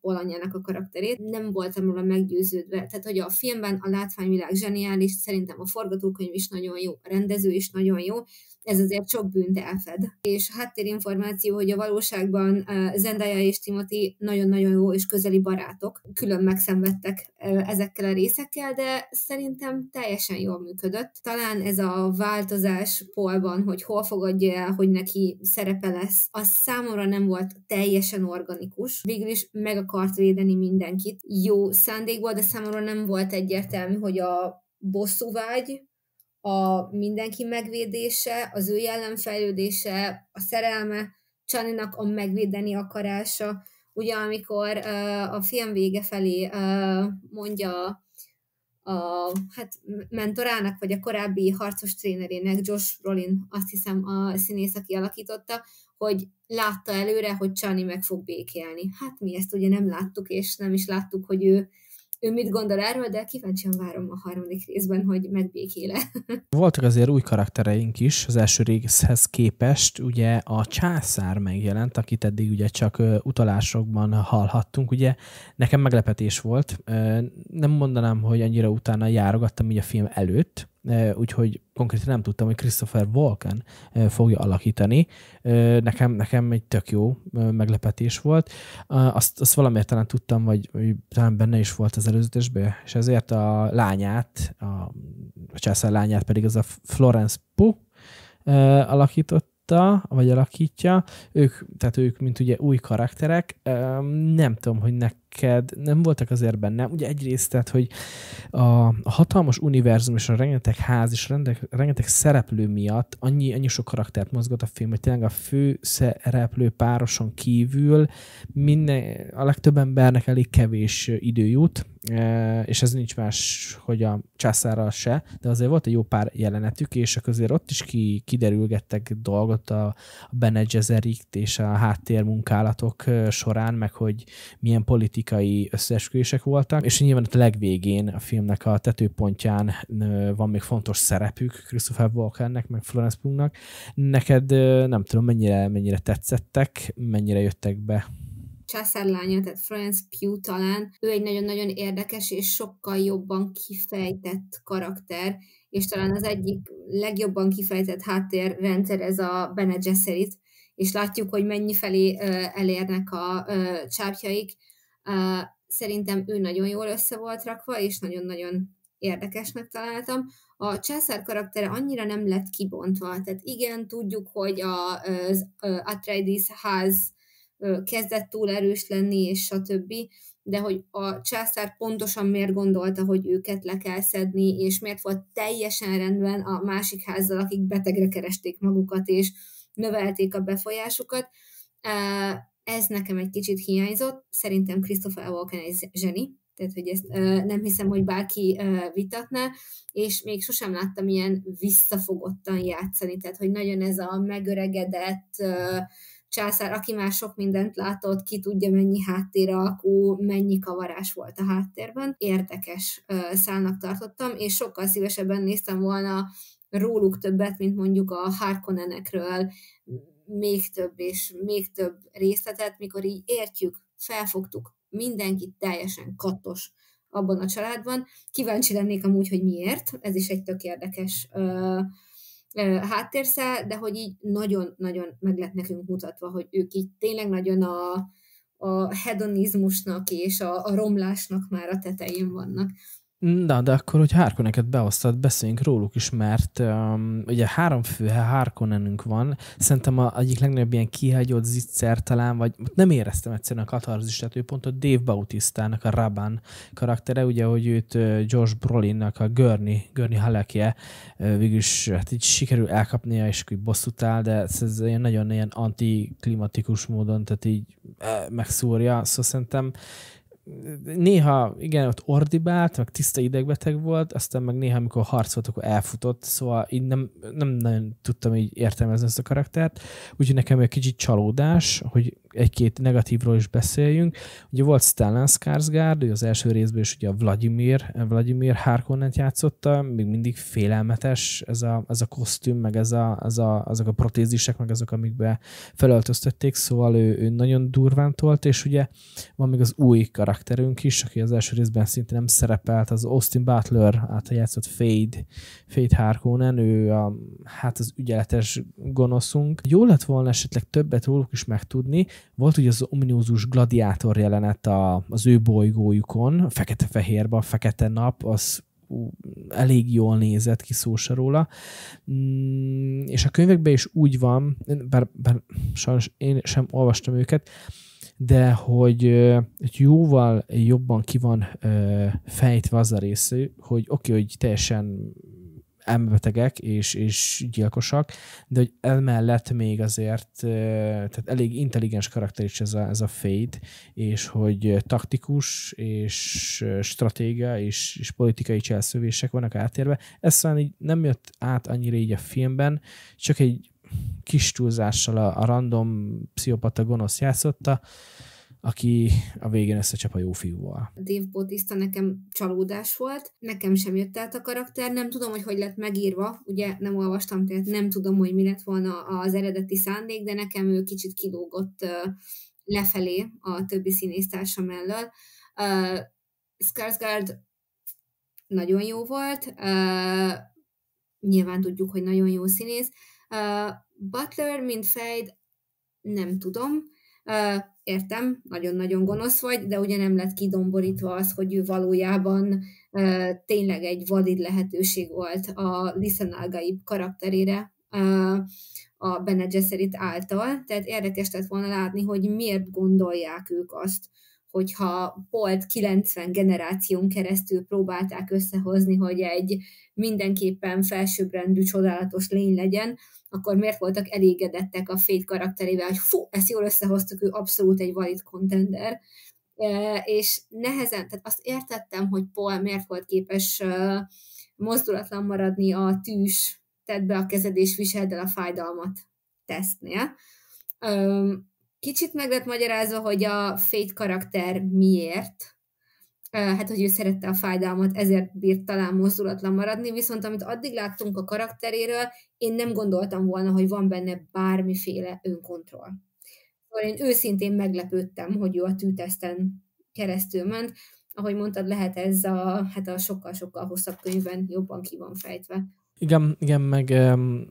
Polanyának a karakterét, nem voltam róla meggyőződve. Tehát, hogy a filmben a látványvilág zseniális, szerintem a forgatókönyv is nagyon jó, a rendező is nagyon jó, ez azért sok bűnt elfed. És háttérinformáció, hogy a valóságban Zendaya és Timothy nagyon-nagyon jó és közeli barátok, külön megszenvedtek ezekkel a részekkel, de szerintem teljesen jól működött. Talán ez a változás polban, hogy hol fog hogy, eh, hogy neki szerepe lesz, az számomra nem volt teljesen organikus. Végül is meg akart védeni mindenkit jó szándékból, de számomra nem volt egyértelmű, hogy a bosszúvágy, a mindenki megvédése, az ő jellemfejlődése, a szerelme, Csaninak a megvédeni akarása. Ugye amikor uh, a film vége felé uh, mondja a hát, mentorának, vagy a korábbi harcos trénerének, Josh Rollin azt hiszem a színész, aki alakította, hogy látta előre, hogy Csani meg fog békélni. Hát mi ezt ugye nem láttuk, és nem is láttuk, hogy ő ő mit gondol erről, de kíváncsian várom a harmadik részben, hogy megbékéle. Voltak azért új karaktereink is az első részhez képest, ugye a császár megjelent, akit eddig ugye csak utalásokban hallhattunk, ugye nekem meglepetés volt, nem mondanám, hogy annyira utána járogattam így a film előtt, úgyhogy konkrétan nem tudtam, hogy Christopher Walken fogja alakítani. Nekem, nekem egy tök jó meglepetés volt. Azt, azt valamiért talán tudtam, vagy, vagy talán benne is volt az előzetesben, és ezért a lányát, a, a császár lányát pedig az a Florence Pugh alakított alakította, vagy alakítja, ők, tehát ők, mint ugye új karakterek, nem tudom, hogy nek neked nem voltak azért benne. Ugye egyrészt, tehát, hogy a, a hatalmas univerzum és a rengeteg ház és rengeteg, rengeteg szereplő miatt annyi, annyi sok karaktert mozgat a film, hogy tényleg a fő szereplő pároson kívül minden, a legtöbb embernek elég kevés idő jut, e, és ez nincs más, hogy a császára se, de azért volt egy jó pár jelenetük, és azért ott is ki, kiderülgettek dolgot a, a Bene Gesserit és a háttérmunkálatok e, során, meg hogy milyen politikai politikai összeesküvések voltak, és nyilván a legvégén a filmnek a tetőpontján van még fontos szerepük Christopher Walkernek, meg Florence Pugnak. Neked nem tudom, mennyire, mennyire tetszettek, mennyire jöttek be császárlánya, tehát Florence Pugh talán, ő egy nagyon-nagyon érdekes és sokkal jobban kifejtett karakter, és talán az egyik legjobban kifejtett háttérrendszer ez a Bene Gesserit, és látjuk, hogy mennyi felé elérnek a csápjaik, Szerintem ő nagyon jól össze volt rakva, és nagyon-nagyon érdekesnek találtam. A császár karaktere annyira nem lett kibontva, tehát igen, tudjuk, hogy az Atreides ház kezdett túl erős lenni, és stb., de hogy a császár pontosan miért gondolta, hogy őket le kell szedni, és miért volt teljesen rendben a másik házzal, akik betegre keresték magukat, és növelték a befolyásukat. Ez nekem egy kicsit hiányzott, szerintem Christopher Walken egy zseni, tehát hogy ezt ö, nem hiszem, hogy bárki ö, vitatná, és még sosem láttam ilyen visszafogottan játszani, tehát hogy nagyon ez a megöregedett ö, császár, aki már sok mindent látott, ki tudja mennyi háttér alkú, mennyi kavarás volt a háttérben. Érdekes ö, szálnak tartottam, és sokkal szívesebben néztem volna róluk többet, mint mondjuk a Harkonnenekről, még több és még több részletet, mikor így értjük, felfogtuk, mindenki teljesen kattos abban a családban. Kíváncsi lennék amúgy, hogy miért, ez is egy tök érdekes ö, ö, de hogy így nagyon-nagyon meg lett nekünk mutatva, hogy ők így tényleg nagyon a, a hedonizmusnak és a, a romlásnak már a tetején vannak. Na, de akkor, hogy Harkonneket beosztad, beszéljünk róluk is, mert um, ugye három fő Harkonnenünk van. Szerintem a egyik legnagyobb ilyen kihagyott zicser talán, vagy nem éreztem egyszerűen a katarzistát, ő pont a Dave nak a Raban karaktere, ugye, hogy őt Josh Brolinnak a Görni, Görni Halekje végülis hát így sikerül elkapnia, és hogy bosszút áll, de ez ilyen nagyon ilyen antiklimatikus módon, tehát így megszúrja, szóval szerintem néha, igen, ott ordibált, meg tiszta idegbeteg volt, aztán meg néha, amikor harcolt, akkor elfutott, szóval így nem, nem nagyon tudtam így értelmezni ezt a karaktert, úgyhogy nekem egy kicsit csalódás, hogy egy-két negatívról is beszéljünk. Ugye volt Stellan Skarsgård, ő az első részben is ugye a Vladimir, Vladimir Harkonnent játszotta, még mindig félelmetes ez a, ez a kosztüm, meg ez a, ez a, azok a protézisek, meg azok, amikbe felöltöztették, szóval ő, ő nagyon durván tolt, és ugye van még az új karakterünk is, aki az első részben szinte nem szerepelt, az Austin Butler által játszott Fade, Fade Harkonnen, ő a, hát az ügyeletes gonoszunk. Jó lett volna esetleg többet róluk is megtudni, volt ugye az ominózus gladiátor jelenet a, az ő bolygójukon, fekete-fehérbe, a fekete nap, az elég jól nézett ki szó se róla. Mm, és a könyvekben is úgy van, bár, bár sajnos én sem olvastam őket, de hogy, hogy jóval jobban ki van fejtve az a rész, hogy oké, okay, hogy teljesen elmebetegek és, és gyilkosak, de hogy emellett még azért tehát elég intelligens karakter is ez a, ez a Fade, és hogy taktikus és stratégia és, és politikai cselszövések vannak átérve. Ez szóval így nem jött át annyira így a filmben, csak egy kis túlzással a, a random pszichopata gonosz játszotta, aki a végén összecsap a jó fiúval. Dave Bautista nekem csalódás volt, nekem sem jött át a karakter, nem tudom, hogy hogy lett megírva, ugye nem olvastam, tehát nem tudom, hogy mi lett volna az eredeti szándék, de nekem ő kicsit kilógott lefelé a többi színésztársa mellől. Uh, Skarsgård nagyon jó volt, uh, nyilván tudjuk, hogy nagyon jó színész. Uh, Butler, mint fejd, nem tudom. Uh, értem, nagyon-nagyon gonosz vagy, de ugye nem lett kidomborítva az, hogy ő valójában e, tényleg egy valid lehetőség volt a Listen karakterére e, a Bene Gesserit által, tehát érdekes lett volna látni, hogy miért gondolják ők azt, hogyha volt 90 generáción keresztül próbálták összehozni, hogy egy mindenképpen felsőbbrendű csodálatos lény legyen, akkor miért voltak elégedettek a fét karakterével, hogy fú, ezt jól összehoztuk, ő abszolút egy valid contender, és nehezen, tehát azt értettem, hogy Paul miért volt képes mozdulatlan maradni a tűs, tedd be a kezed és viseld el a fájdalmat tesztnél, Kicsit meg lett magyarázva, hogy a fét karakter miért, hát hogy ő szerette a fájdalmat, ezért bírt talán mozdulatlan maradni, viszont amit addig láttunk a karakteréről, én nem gondoltam volna, hogy van benne bármiféle önkontroll. Szóval én őszintén meglepődtem, hogy ő a tűteszten keresztül ment. Ahogy mondtad, lehet ez a, hát a sokkal-sokkal hosszabb könyvben jobban ki van fejtve. Igen, igen meg um,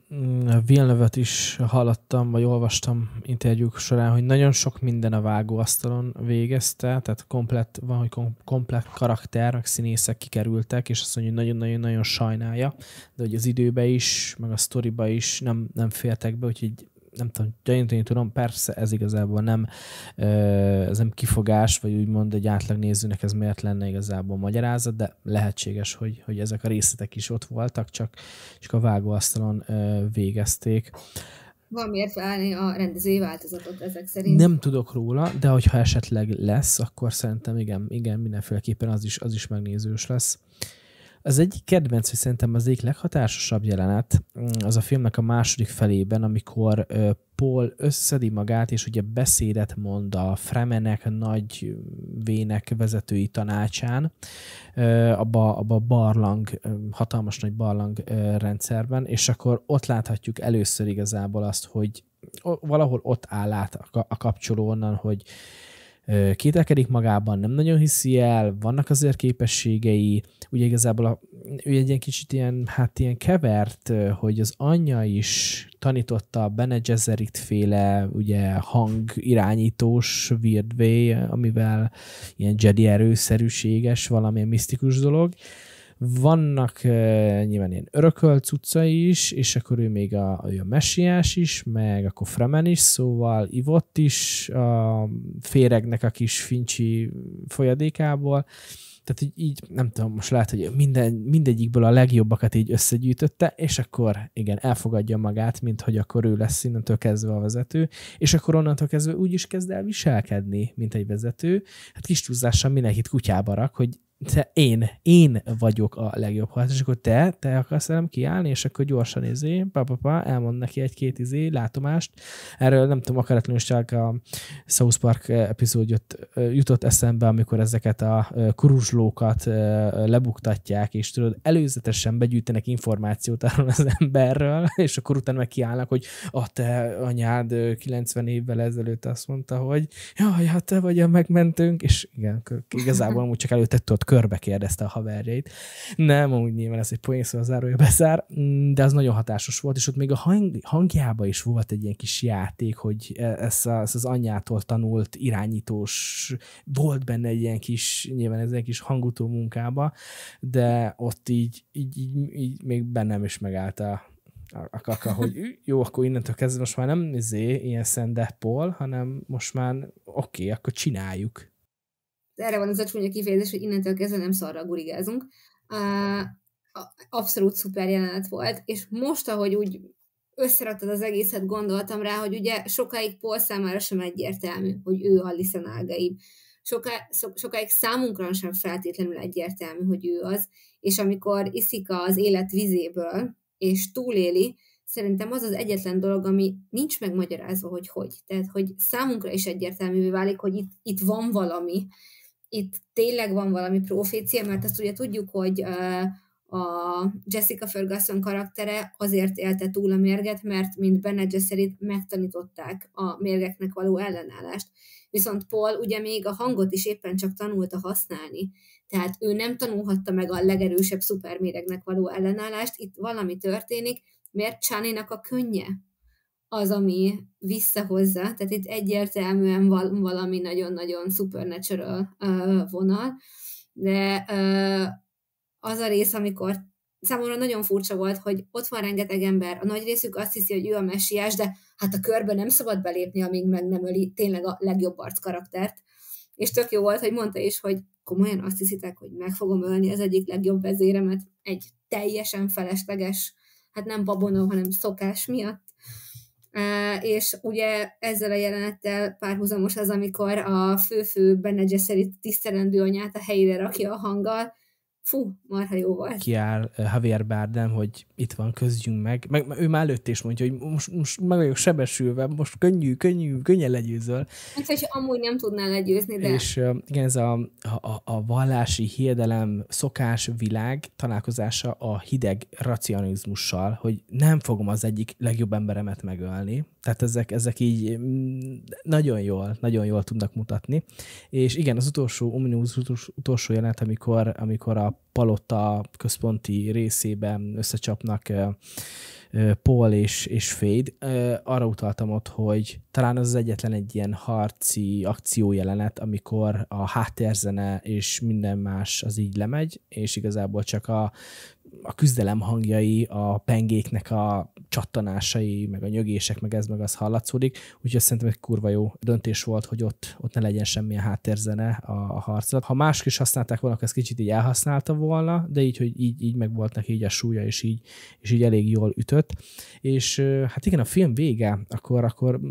is hallottam, vagy olvastam interjúk során, hogy nagyon sok minden a vágóasztalon végezte, tehát komplett, van, hogy komplet komplett karakter, meg színészek kikerültek, és azt mondja, hogy nagyon-nagyon-nagyon sajnálja, de hogy az időbe is, meg a sztoriba is nem, nem féltek be, úgyhogy nem tudom, gyanítani tudom, persze ez igazából nem, ez nem kifogás, vagy úgymond egy átlag nézőnek ez miért lenne igazából magyarázat, de lehetséges, hogy, hogy ezek a részletek is ott voltak, csak, csak a vágóasztalon végezték van miért válni a rendezői változatot ezek szerint. Nem tudok róla, de hogyha esetleg lesz, akkor szerintem igen, igen mindenféleképpen az is, az is megnézős lesz. Az egyik kedvenc, hogy szerintem az egyik leghatásosabb jelenet mm, az a filmnek a második felében, amikor Paul összedi magát, és ugye beszédet mond a Fremenek nagy vének vezetői tanácsán, abba, abba a barlang, hatalmas nagy barlang rendszerben, és akkor ott láthatjuk először igazából azt, hogy valahol ott áll át a kapcsoló onnan, hogy kételkedik magában, nem nagyon hiszi el, vannak azért képességei, ugye igazából a, ő egy ilyen kicsit ilyen, hát ilyen kevert, hogy az anyja is tanította a Bene Gesserit féle ugye hangirányítós Weird Way, amivel ilyen Jedi erőszerűséges, valamilyen misztikus dolog, vannak eh, nyilván ilyen örökölt cuccai is, és akkor ő még a, a, a messiás is, meg akkor Fremen is, szóval ivott is a féregnek a kis fincsi folyadékából. Tehát így, így nem tudom, most lehet, hogy minden, mindegyikből a legjobbakat így összegyűjtötte, és akkor igen, elfogadja magát, mint hogy akkor ő lesz innentől kezdve a vezető, és akkor onnantól kezdve úgy is kezd el viselkedni, mint egy vezető. Hát kis túlzással mindenkit kutyába rak, hogy te, én, én vagyok a legjobb harcos, és akkor te, te akarsz velem kiállni, és akkor gyorsan izé, papapa, elmond neki egy-két izé, látomást. Erről nem tudom, akaratlanul is csak a South Park epizódjot jutott eszembe, amikor ezeket a kuruzslókat lebuktatják, és tudod, előzetesen begyűjtenek információt arról az emberről, és akkor utána meg kiállnak, hogy a te anyád 90 évvel ezelőtt azt mondta, hogy jaj, hát te vagy a megmentőnk, és igen, igazából amúgy csak előtte tudod körbe kérdezte a haverjait. Nem, úgy nyilván ez egy poén, szóval zárója bezár, de az nagyon hatásos volt, és ott még a hang, hangjába is volt egy ilyen kis játék, hogy ez, ez az anyjától tanult irányítós, volt benne egy ilyen kis, nyilván ez egy kis hangutó munkába, de ott így, így, így, így még bennem is megállt a, a kaka, hogy jó, akkor innentől kezdve most már nem izé, ilyen szendepol, hanem most már oké, okay, akkor csináljuk erre van az a csúnya kifejezés, hogy innentől kezdve nem szarra gurigázunk. Abszolút szuper jelenet volt, és most, ahogy úgy összeraktad az egészet, gondoltam rá, hogy ugye sokáig Paul számára sem egyértelmű, hogy ő Lisa nágaib. Soká, so, sokáig számunkra sem feltétlenül egyértelmű, hogy ő az, és amikor iszik az élet vizéből, és túléli, szerintem az az egyetlen dolog, ami nincs megmagyarázva, hogy hogy. Tehát, hogy számunkra is egyértelművé válik, hogy itt, itt van valami, itt tényleg van valami profécia, mert azt ugye tudjuk, hogy a Jessica Ferguson karaktere azért élte túl a mérget, mert mint Bene Gesserit megtanították a mérgeknek való ellenállást. Viszont Paul ugye még a hangot is éppen csak tanulta használni. Tehát ő nem tanulhatta meg a legerősebb szuperméregnek való ellenállást, itt valami történik, mert Csáninak a könnye az, ami visszahozza, tehát itt egyértelműen val- valami nagyon-nagyon supernatural uh, vonal, de uh, az a rész, amikor számomra nagyon furcsa volt, hogy ott van rengeteg ember, a nagy részük azt hiszi, hogy ő a messiás, de hát a körbe nem szabad belépni, amíg meg nem öli tényleg a legjobb arc karaktert. És tök jó volt, hogy mondta is, hogy komolyan azt hiszitek, hogy meg fogom ölni az egyik legjobb vezéremet egy teljesen felesleges, hát nem babonó, hanem szokás miatt és ugye ezzel a jelenettel párhuzamos az, amikor a főfő Bene Gesserit tisztelendő anyát a helyére rakja a hanggal, fú, marha jó volt. Kiáll eh, Javier Bardem, hogy itt van, közjünk meg. meg ő már előtt is mondja, hogy most, most meg vagyok sebesülve, most könnyű, könnyű, könnyen legyőzöl. Hát, hogy amúgy nem tudnál legyőzni, de... És eh, igen, ez a, a, a vallási hiedelem, szokás, világ találkozása a hideg racionalizmussal, hogy nem fogom az egyik legjobb emberemet megölni, tehát ezek, ezek így mm, nagyon jól, nagyon jól tudnak mutatni. És igen, az utolsó, ominózus utolsó, utolsó jelenet, amikor, amikor a palota központi részében összecsapnak Paul és, és Fade. Arra utaltam ott, hogy talán az, az egyetlen egy ilyen harci akció jelenet, amikor a háttérzene és minden más az így lemegy, és igazából csak a, a küzdelem hangjai, a pengéknek a csattanásai, meg a nyögések, meg ez meg az hallatszódik, úgyhogy szerintem egy kurva jó döntés volt, hogy ott, ott ne legyen semmilyen háttérzene a, a harcra. Ha mások is használták volna, ez kicsit így elhasználta volna, de így, hogy így, így meg volt neki így a súlya, és így, és így elég jól ütött kötött, és hát igen, a film vége, akkor, akkor mm,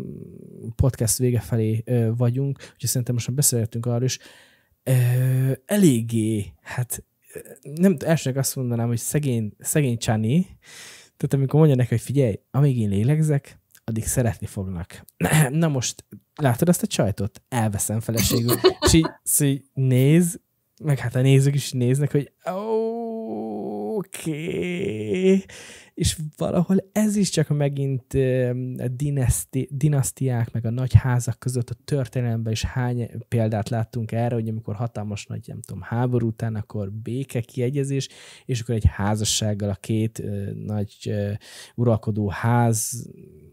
podcast vége felé vagyunk, úgyhogy szerintem most beszélgettünk arról is, eléggé, hát nem elsőnek azt mondanám, hogy szegény, szegény Csani, tehát amikor mondja neki, hogy figyelj, amíg én lélegzek, addig szeretni fognak. Na most, látod ezt a csajtot? Elveszem feleségül. És szí néz, meg hát a nézők is néznek, hogy ó, oké. Okay. És valahol ez is csak megint a dinaszti, dinasztiák, meg a nagy házak között a történelemben is hány példát láttunk erre, hogy amikor hatalmas nagy, nem tudom, háború után, akkor béke, kiegyezés, és akkor egy házassággal a két nagy uralkodó ház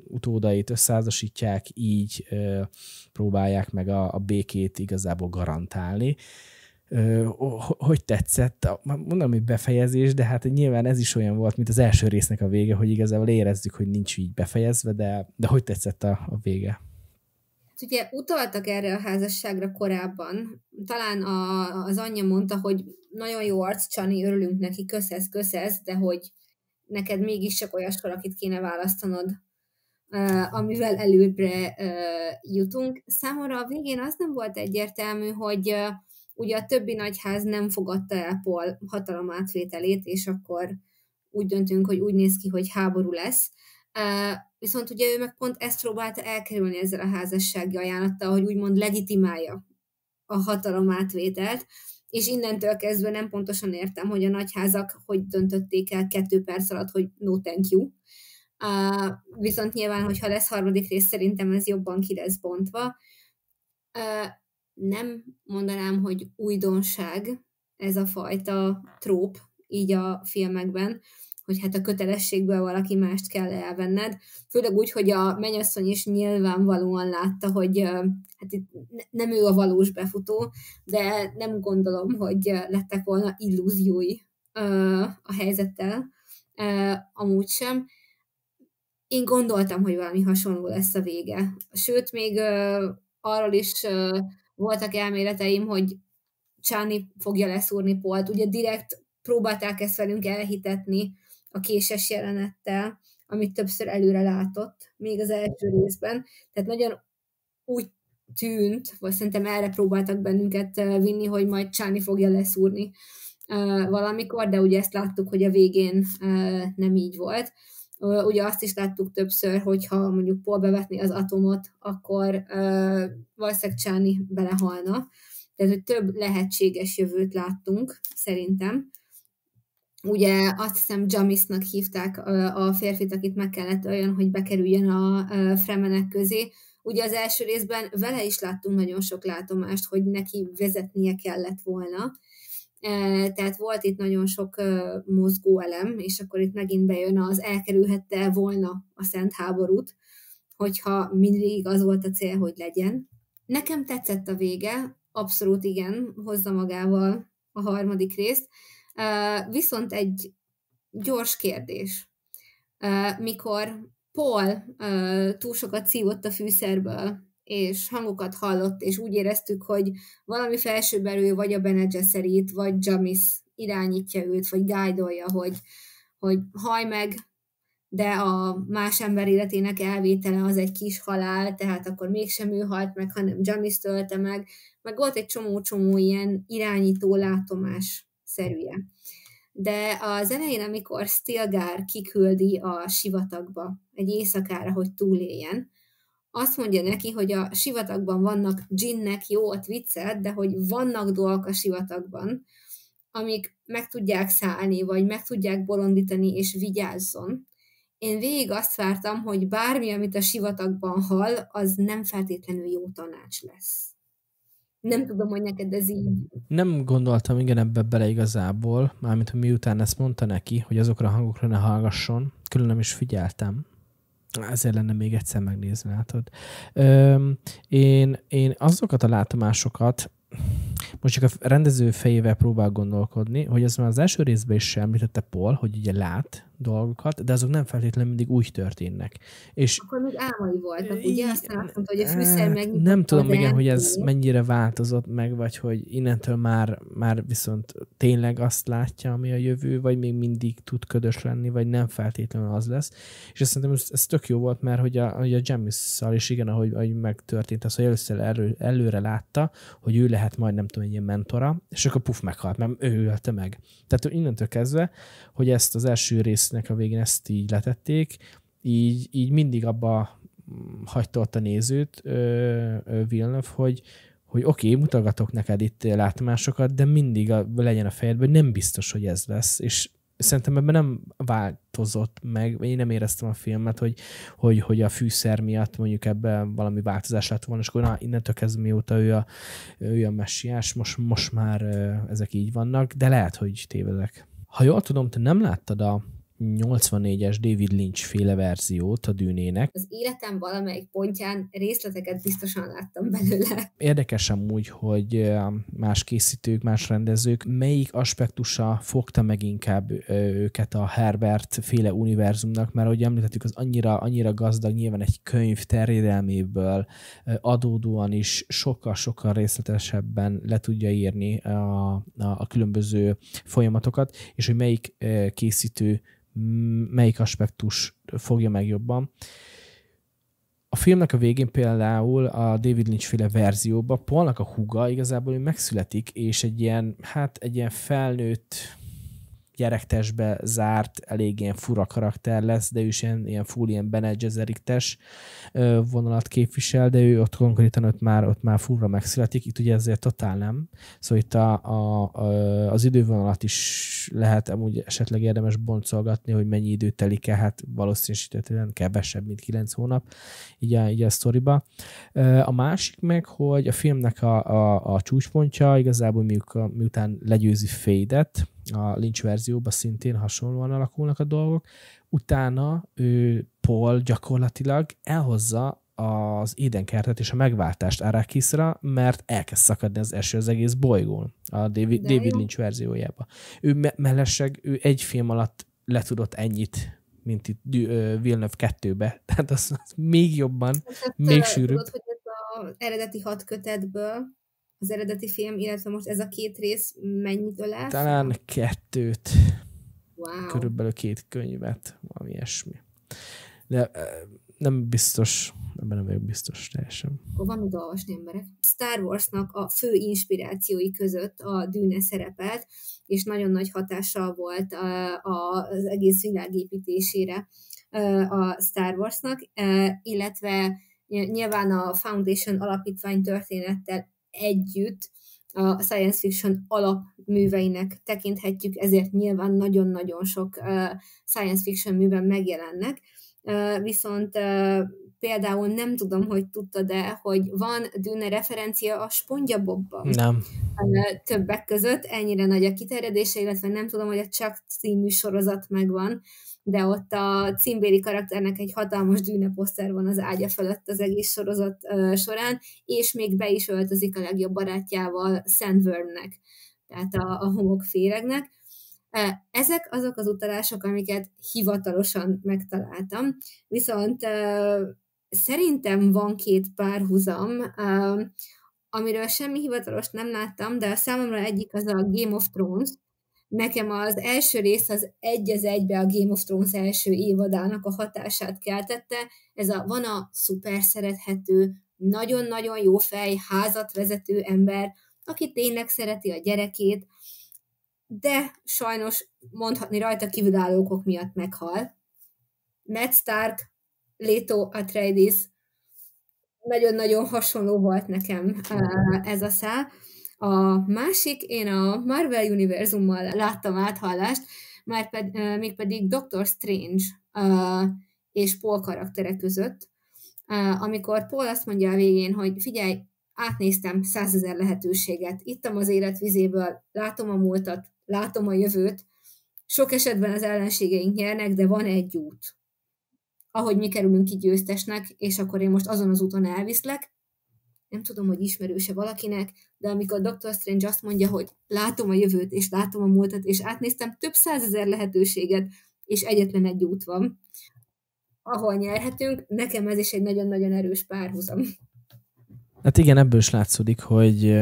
utódait összeházasítják, így próbálják meg a, a békét igazából garantálni hogy tetszett, mondom, hogy befejezés, de hát nyilván ez is olyan volt, mint az első résznek a vége, hogy igazából érezzük, hogy nincs így befejezve, de, de hogy tetszett a, a vége? Hát ugye utaltak erre a házasságra korábban. Talán a, az anyja mondta, hogy nagyon jó arc, Csani, örülünk neki, köszesz, köszesz, de hogy neked mégis csak olyas akit kéne választanod, amivel előbbre jutunk. Számomra a végén az nem volt egyértelmű, hogy Ugye a többi nagyház nem fogadta el Pol hatalomátvételét, és akkor úgy döntünk, hogy úgy néz ki, hogy háború lesz. Uh, viszont ugye ő meg pont ezt próbálta elkerülni ezzel a házassági ajánlattal, hogy úgymond legitimálja a hatalomátvételt, és innentől kezdve nem pontosan értem, hogy a nagyházak hogy döntötték el kettő perc alatt, hogy no thank you. Uh, viszont nyilván, hogyha lesz harmadik rész, szerintem ez jobban ki lesz bontva. Uh, nem mondanám, hogy újdonság ez a fajta tróp így a filmekben, hogy hát a kötelességből valaki mást kell elvenned. Főleg úgy, hogy a menyasszony is nyilvánvalóan látta, hogy hát itt nem ő a valós befutó, de nem gondolom, hogy lettek volna illúziói a helyzettel, amúgy sem. Én gondoltam, hogy valami hasonló lesz a vége. Sőt, még arról is voltak elméleteim, hogy Csáni fogja leszúrni Polt. Ugye direkt próbálták ezt velünk elhitetni a késes jelenettel, amit többször előre látott, még az első részben. Tehát nagyon úgy tűnt, vagy szerintem erre próbáltak bennünket eh, vinni, hogy majd Csáni fogja leszúrni eh, valamikor, de ugye ezt láttuk, hogy a végén eh, nem így volt. Ugye azt is láttuk többször, hogyha mondjuk Paul vetni az atomot, akkor ö, valószínűleg Csáni belehalna. Tehát, hogy több lehetséges jövőt láttunk, szerintem. Ugye azt hiszem Jamisnak hívták a férfit, akit meg kellett olyan, hogy bekerüljön a fremenek közé. Ugye az első részben vele is láttunk nagyon sok látomást, hogy neki vezetnie kellett volna, tehát volt itt nagyon sok elem, és akkor itt megint bejön az elkerülhette volna a szent háborút, hogyha mindig az volt a cél, hogy legyen. Nekem tetszett a vége, abszolút igen, hozza magával a harmadik részt. Viszont egy gyors kérdés. Mikor Paul túl sokat szívott a fűszerből és hangokat hallott, és úgy éreztük, hogy valami felsőberő, vagy a Bene Gesserit, vagy Jamis irányítja őt, vagy gájdolja, hogy, hogy haj meg, de a más ember életének elvétele az egy kis halál, tehát akkor mégsem ő halt meg, hanem Jamis tölte meg, meg volt egy csomó-csomó ilyen irányító látomás szerűje. De a zenején, amikor Stilgar kiküldi a sivatagba egy éjszakára, hogy túléljen, azt mondja neki, hogy a sivatagban vannak dzsinnek, jó, a viccet, de hogy vannak dolgok a sivatagban, amik meg tudják szállni, vagy meg tudják bolondítani, és vigyázzon. Én végig azt vártam, hogy bármi, amit a sivatagban hall, az nem feltétlenül jó tanács lesz. Nem tudom, hogy neked ez így. Nem gondoltam igen ebbe bele igazából, mármint hogy miután ezt mondta neki, hogy azokra a hangokra ne hallgasson, külön nem is figyeltem, ezért lenne még egyszer megnézni, látod. én, én azokat a látomásokat, most csak a rendező fejével próbál gondolkodni, hogy ez már az első részben is említette Paul, hogy ugye lát dolgokat, de azok nem feltétlenül mindig úgy történnek. És Akkor még álmai voltak, ugye? Aztán azt mondta, hogy hát, a fűszer meg... Nem tudom, igen, hogy ez mennyire változott meg, vagy hogy innentől már, már viszont tényleg azt látja, ami a jövő, vagy még mindig tud ködös lenni, vagy nem feltétlenül az lesz. És azt szerintem ez, ez tök jó volt, mert hogy a, hogy a Jamis-szal is igen, ahogy, ahogy megtörtént az, hogy először elő, előre látta, hogy ő lehet majd nem tudom, egy ilyen mentora, és akkor puf, meghalt, mert ő ölte meg. Tehát innentől kezdve, hogy ezt az első résznek a végén ezt így letették, így, így mindig abba mm, hagyta ott a nézőt Villeneuve, hogy, hogy oké, okay, mutogatok neked itt látomásokat, de mindig a, legyen a fejedben, hogy nem biztos, hogy ez lesz, és szerintem ebben nem változott meg, én nem éreztem a filmet, hogy, hogy, hogy a fűszer miatt mondjuk ebben valami változás lett volna, és akkor na, innentől kezdve mióta ő a, ő a messiás, most, most már ezek így vannak, de lehet, hogy tévedek. Ha jól tudom, te nem láttad a 84-es David Lynch féle verziót a dűnének. Az életem valamelyik pontján részleteket biztosan láttam belőle. Érdekes úgy, hogy más készítők, más rendezők, melyik aspektusa fogta meg inkább őket a Herbert féle univerzumnak, mert ahogy említettük, az annyira, annyira gazdag, nyilván egy könyv terjedelméből adódóan is sokkal-sokkal részletesebben le tudja írni a, a, a különböző folyamatokat, és hogy melyik készítő melyik aspektus fogja meg jobban. A filmnek a végén például a David Lynch féle verzióban Paulnak a huga igazából ő megszületik, és egy ilyen, hát egy ilyen felnőtt, gyerektesbe zárt, elég ilyen fura karakter lesz, de ő is ilyen, ilyen full ilyen Bene Gesserit-es vonalat képvisel, de ő ott konkrétan ott már, ott már furra megszületik, itt ugye ezért totál nem. Szóval itt a, a, a, az idővonalat is lehet amúgy esetleg érdemes boncolgatni, hogy mennyi idő telik el, hát valószínűsítetően kevesebb, mint 9 hónap, így a, így a sztoriba. A másik meg, hogy a filmnek a, a, a csúcspontja igazából miután legyőzi Fédet, a Lynch verzióban szintén hasonlóan alakulnak a dolgok. Utána ő, Paul gyakorlatilag elhozza az édenkertet és a megváltást Arrakisra, mert elkezd szakadni az eső az egész bolygón, a David, David Lynch verziójába. Ő me- mellesleg, ő egy film alatt letudott ennyit, mint itt uh, Villeneuve kettőbe, tehát az, az még jobban, hát, még sűrűbb. Tudod, hogy ez az eredeti hat kötetből az eredeti film, illetve most ez a két rész mennyit ölel? Talán kettőt. Wow. Körülbelül két könyvet, valami ilyesmi. De nem biztos, ebben nem vagyok biztos teljesen. Akkor van oda olvasni emberek. Star Warsnak a fő inspirációi között a dűne szerepelt, és nagyon nagy hatással volt a, az egész világ építésére a Star Warsnak, illetve nyilván a Foundation alapítvány történettel együtt a science fiction alapműveinek tekinthetjük, ezért nyilván nagyon-nagyon sok science fiction műben megjelennek, viszont például nem tudom, hogy tudta, de hogy van Dűne referencia a Spongyabobban. Nem. Többek között ennyire nagy a kiterjedése, illetve nem tudom, hogy a Csak című sorozat megvan, de ott a címbéli karakternek egy hatalmas dűne poszter van az ágya fölött az egész sorozat során, és még be is öltözik a legjobb barátjával, Sandwormnek, tehát a, a homokféregnek. Ezek azok az utalások, amiket hivatalosan megtaláltam, viszont Szerintem van két párhuzam, um, amiről semmi hivatalos nem láttam, de a számomra egyik az a Game of Thrones. Nekem az első rész az egy az egybe a Game of Thrones első évadának a hatását keltette. Ez a van a szuper szerethető, nagyon-nagyon jó fej, házat vezető ember, aki tényleg szereti a gyerekét, de sajnos mondhatni rajta kívülállókok miatt meghal. Ned Stark Leto Atreides. Nagyon-nagyon hasonló volt nekem eh, ez a szál. A másik, én a Marvel univerzummal láttam áthallást, már ped, eh, mégpedig Doctor Strange eh, és Paul karaktere között, amikor Paul azt mondja a végén, hogy figyelj, átnéztem százezer lehetőséget, ittam az élet látom a múltat, látom a jövőt, sok esetben az ellenségeink nyernek, de van egy út ahogy mi kerülünk ki győztesnek, és akkor én most azon az úton elviszlek. Nem tudom, hogy ismerőse valakinek, de amikor Dr. Strange azt mondja, hogy látom a jövőt, és látom a múltat, és átnéztem több százezer lehetőséget, és egyetlen egy út van, ahol nyerhetünk, nekem ez is egy nagyon-nagyon erős párhuzam. Hát igen, ebből is látszódik, hogy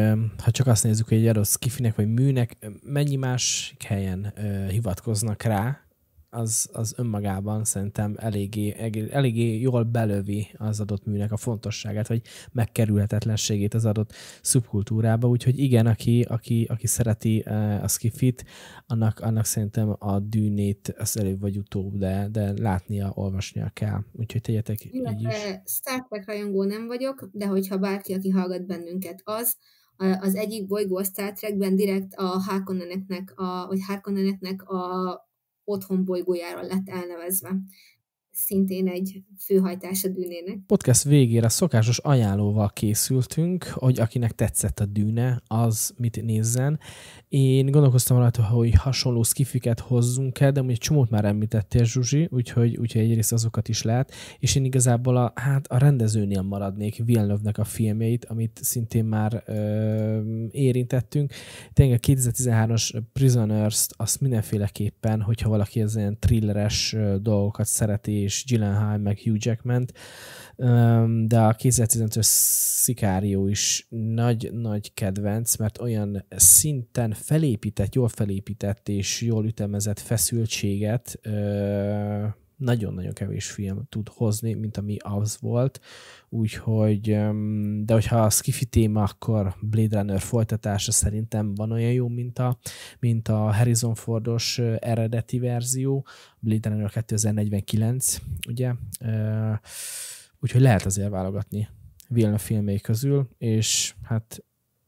ha csak azt nézzük, hogy egy adott skifinek vagy műnek mennyi más helyen hivatkoznak rá, az, az önmagában szerintem eléggé, eléggé jól belövi az adott műnek a fontosságát, vagy megkerülhetetlenségét az adott szubkultúrába, úgyhogy igen, aki, aki, aki szereti eh, a skifit, annak, annak szerintem a dűnét az előbb vagy utóbb, de, de látnia, olvasnia kell. Úgyhogy tegyetek Illetve így is. Star rajongó nem vagyok, de hogyha bárki, aki hallgat bennünket, az, az egyik bolygó a Star Trekben direkt a Harkonneneknek, a, vagy Harkonneneknek a otthon bolygójára lett elnevezve szintén egy főhajtás a dűnének. Podcast végére szokásos ajánlóval készültünk, hogy akinek tetszett a dűne, az mit nézzen. Én gondolkoztam rajta, hogy hasonló skifiket hozzunk el, de egy csomót már említettél, Zsuzsi, úgyhogy, úgyhogy egyrészt azokat is lehet, és én igazából a, hát a rendezőnél maradnék, Villeneuve-nek a filmjeit, amit szintén már ö, érintettünk. Tényleg a 2013-as Prisoners-t azt mindenféleképpen, hogyha valaki ezen ilyen thrilleres dolgokat szereti, és Gyllenhaal meg Hugh Jackman-t, de a 2015-ös Szikárió is nagy-nagy kedvenc, mert olyan szinten felépített, jól felépített és jól ütemezett feszültséget nagyon-nagyon kevés film tud hozni, mint ami az volt, úgyhogy, de hogyha a Skiffy téma, akkor Blade Runner folytatása szerintem van olyan jó, mint a, mint a Harrison Fordos eredeti verzió, Blade Runner 2049, ugye, úgyhogy lehet azért válogatni Vilna filmei közül, és hát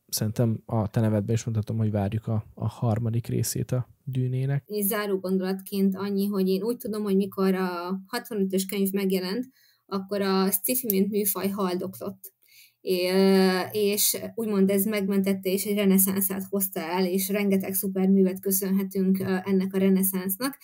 szerintem a te nevedben is mondhatom, hogy várjuk a, a harmadik részét a dűnének. És záró gondolatként annyi, hogy én úgy tudom, hogy mikor a 65-ös könyv megjelent, akkor a sci-fi mint műfaj haldoklott. É, és úgymond ez megmentette, és egy reneszánszát hozta el, és rengeteg szuperművet köszönhetünk ennek a reneszánsznak,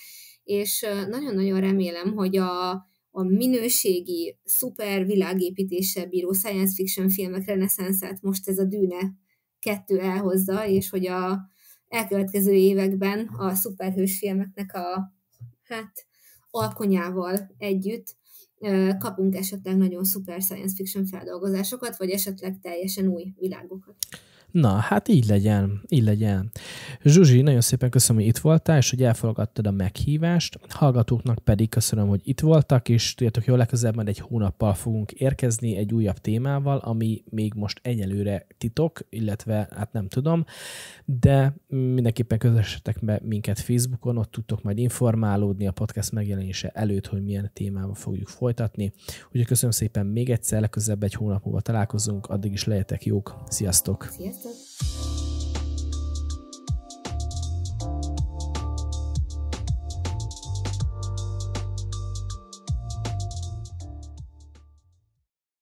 és nagyon-nagyon remélem, hogy a, a minőségi, szuper világépítéssel bíró science fiction filmek reneszánszát most ez a dűne kettő elhozza, és hogy a, elkövetkező években a szuperhős filmeknek a hát alkonyával együtt kapunk esetleg nagyon szuper science fiction feldolgozásokat, vagy esetleg teljesen új világokat. Na, hát így legyen, így legyen. Zsuzsi, nagyon szépen köszönöm, hogy itt voltál, és hogy elfogadtad a meghívást. Hallgatóknak pedig köszönöm, hogy itt voltak, és tudjátok, jól legközelebb majd egy hónappal fogunk érkezni egy újabb témával, ami még most egyelőre titok, illetve hát nem tudom, de mindenképpen közösetek be minket Facebookon, ott tudtok majd informálódni a podcast megjelenése előtt, hogy milyen témával fogjuk folytatni. Úgyhogy köszönöm szépen még egyszer, legközelebb egy hónap múlva találkozunk, addig is lehetek jók. Sziasztok! Sziasztok. Thank you.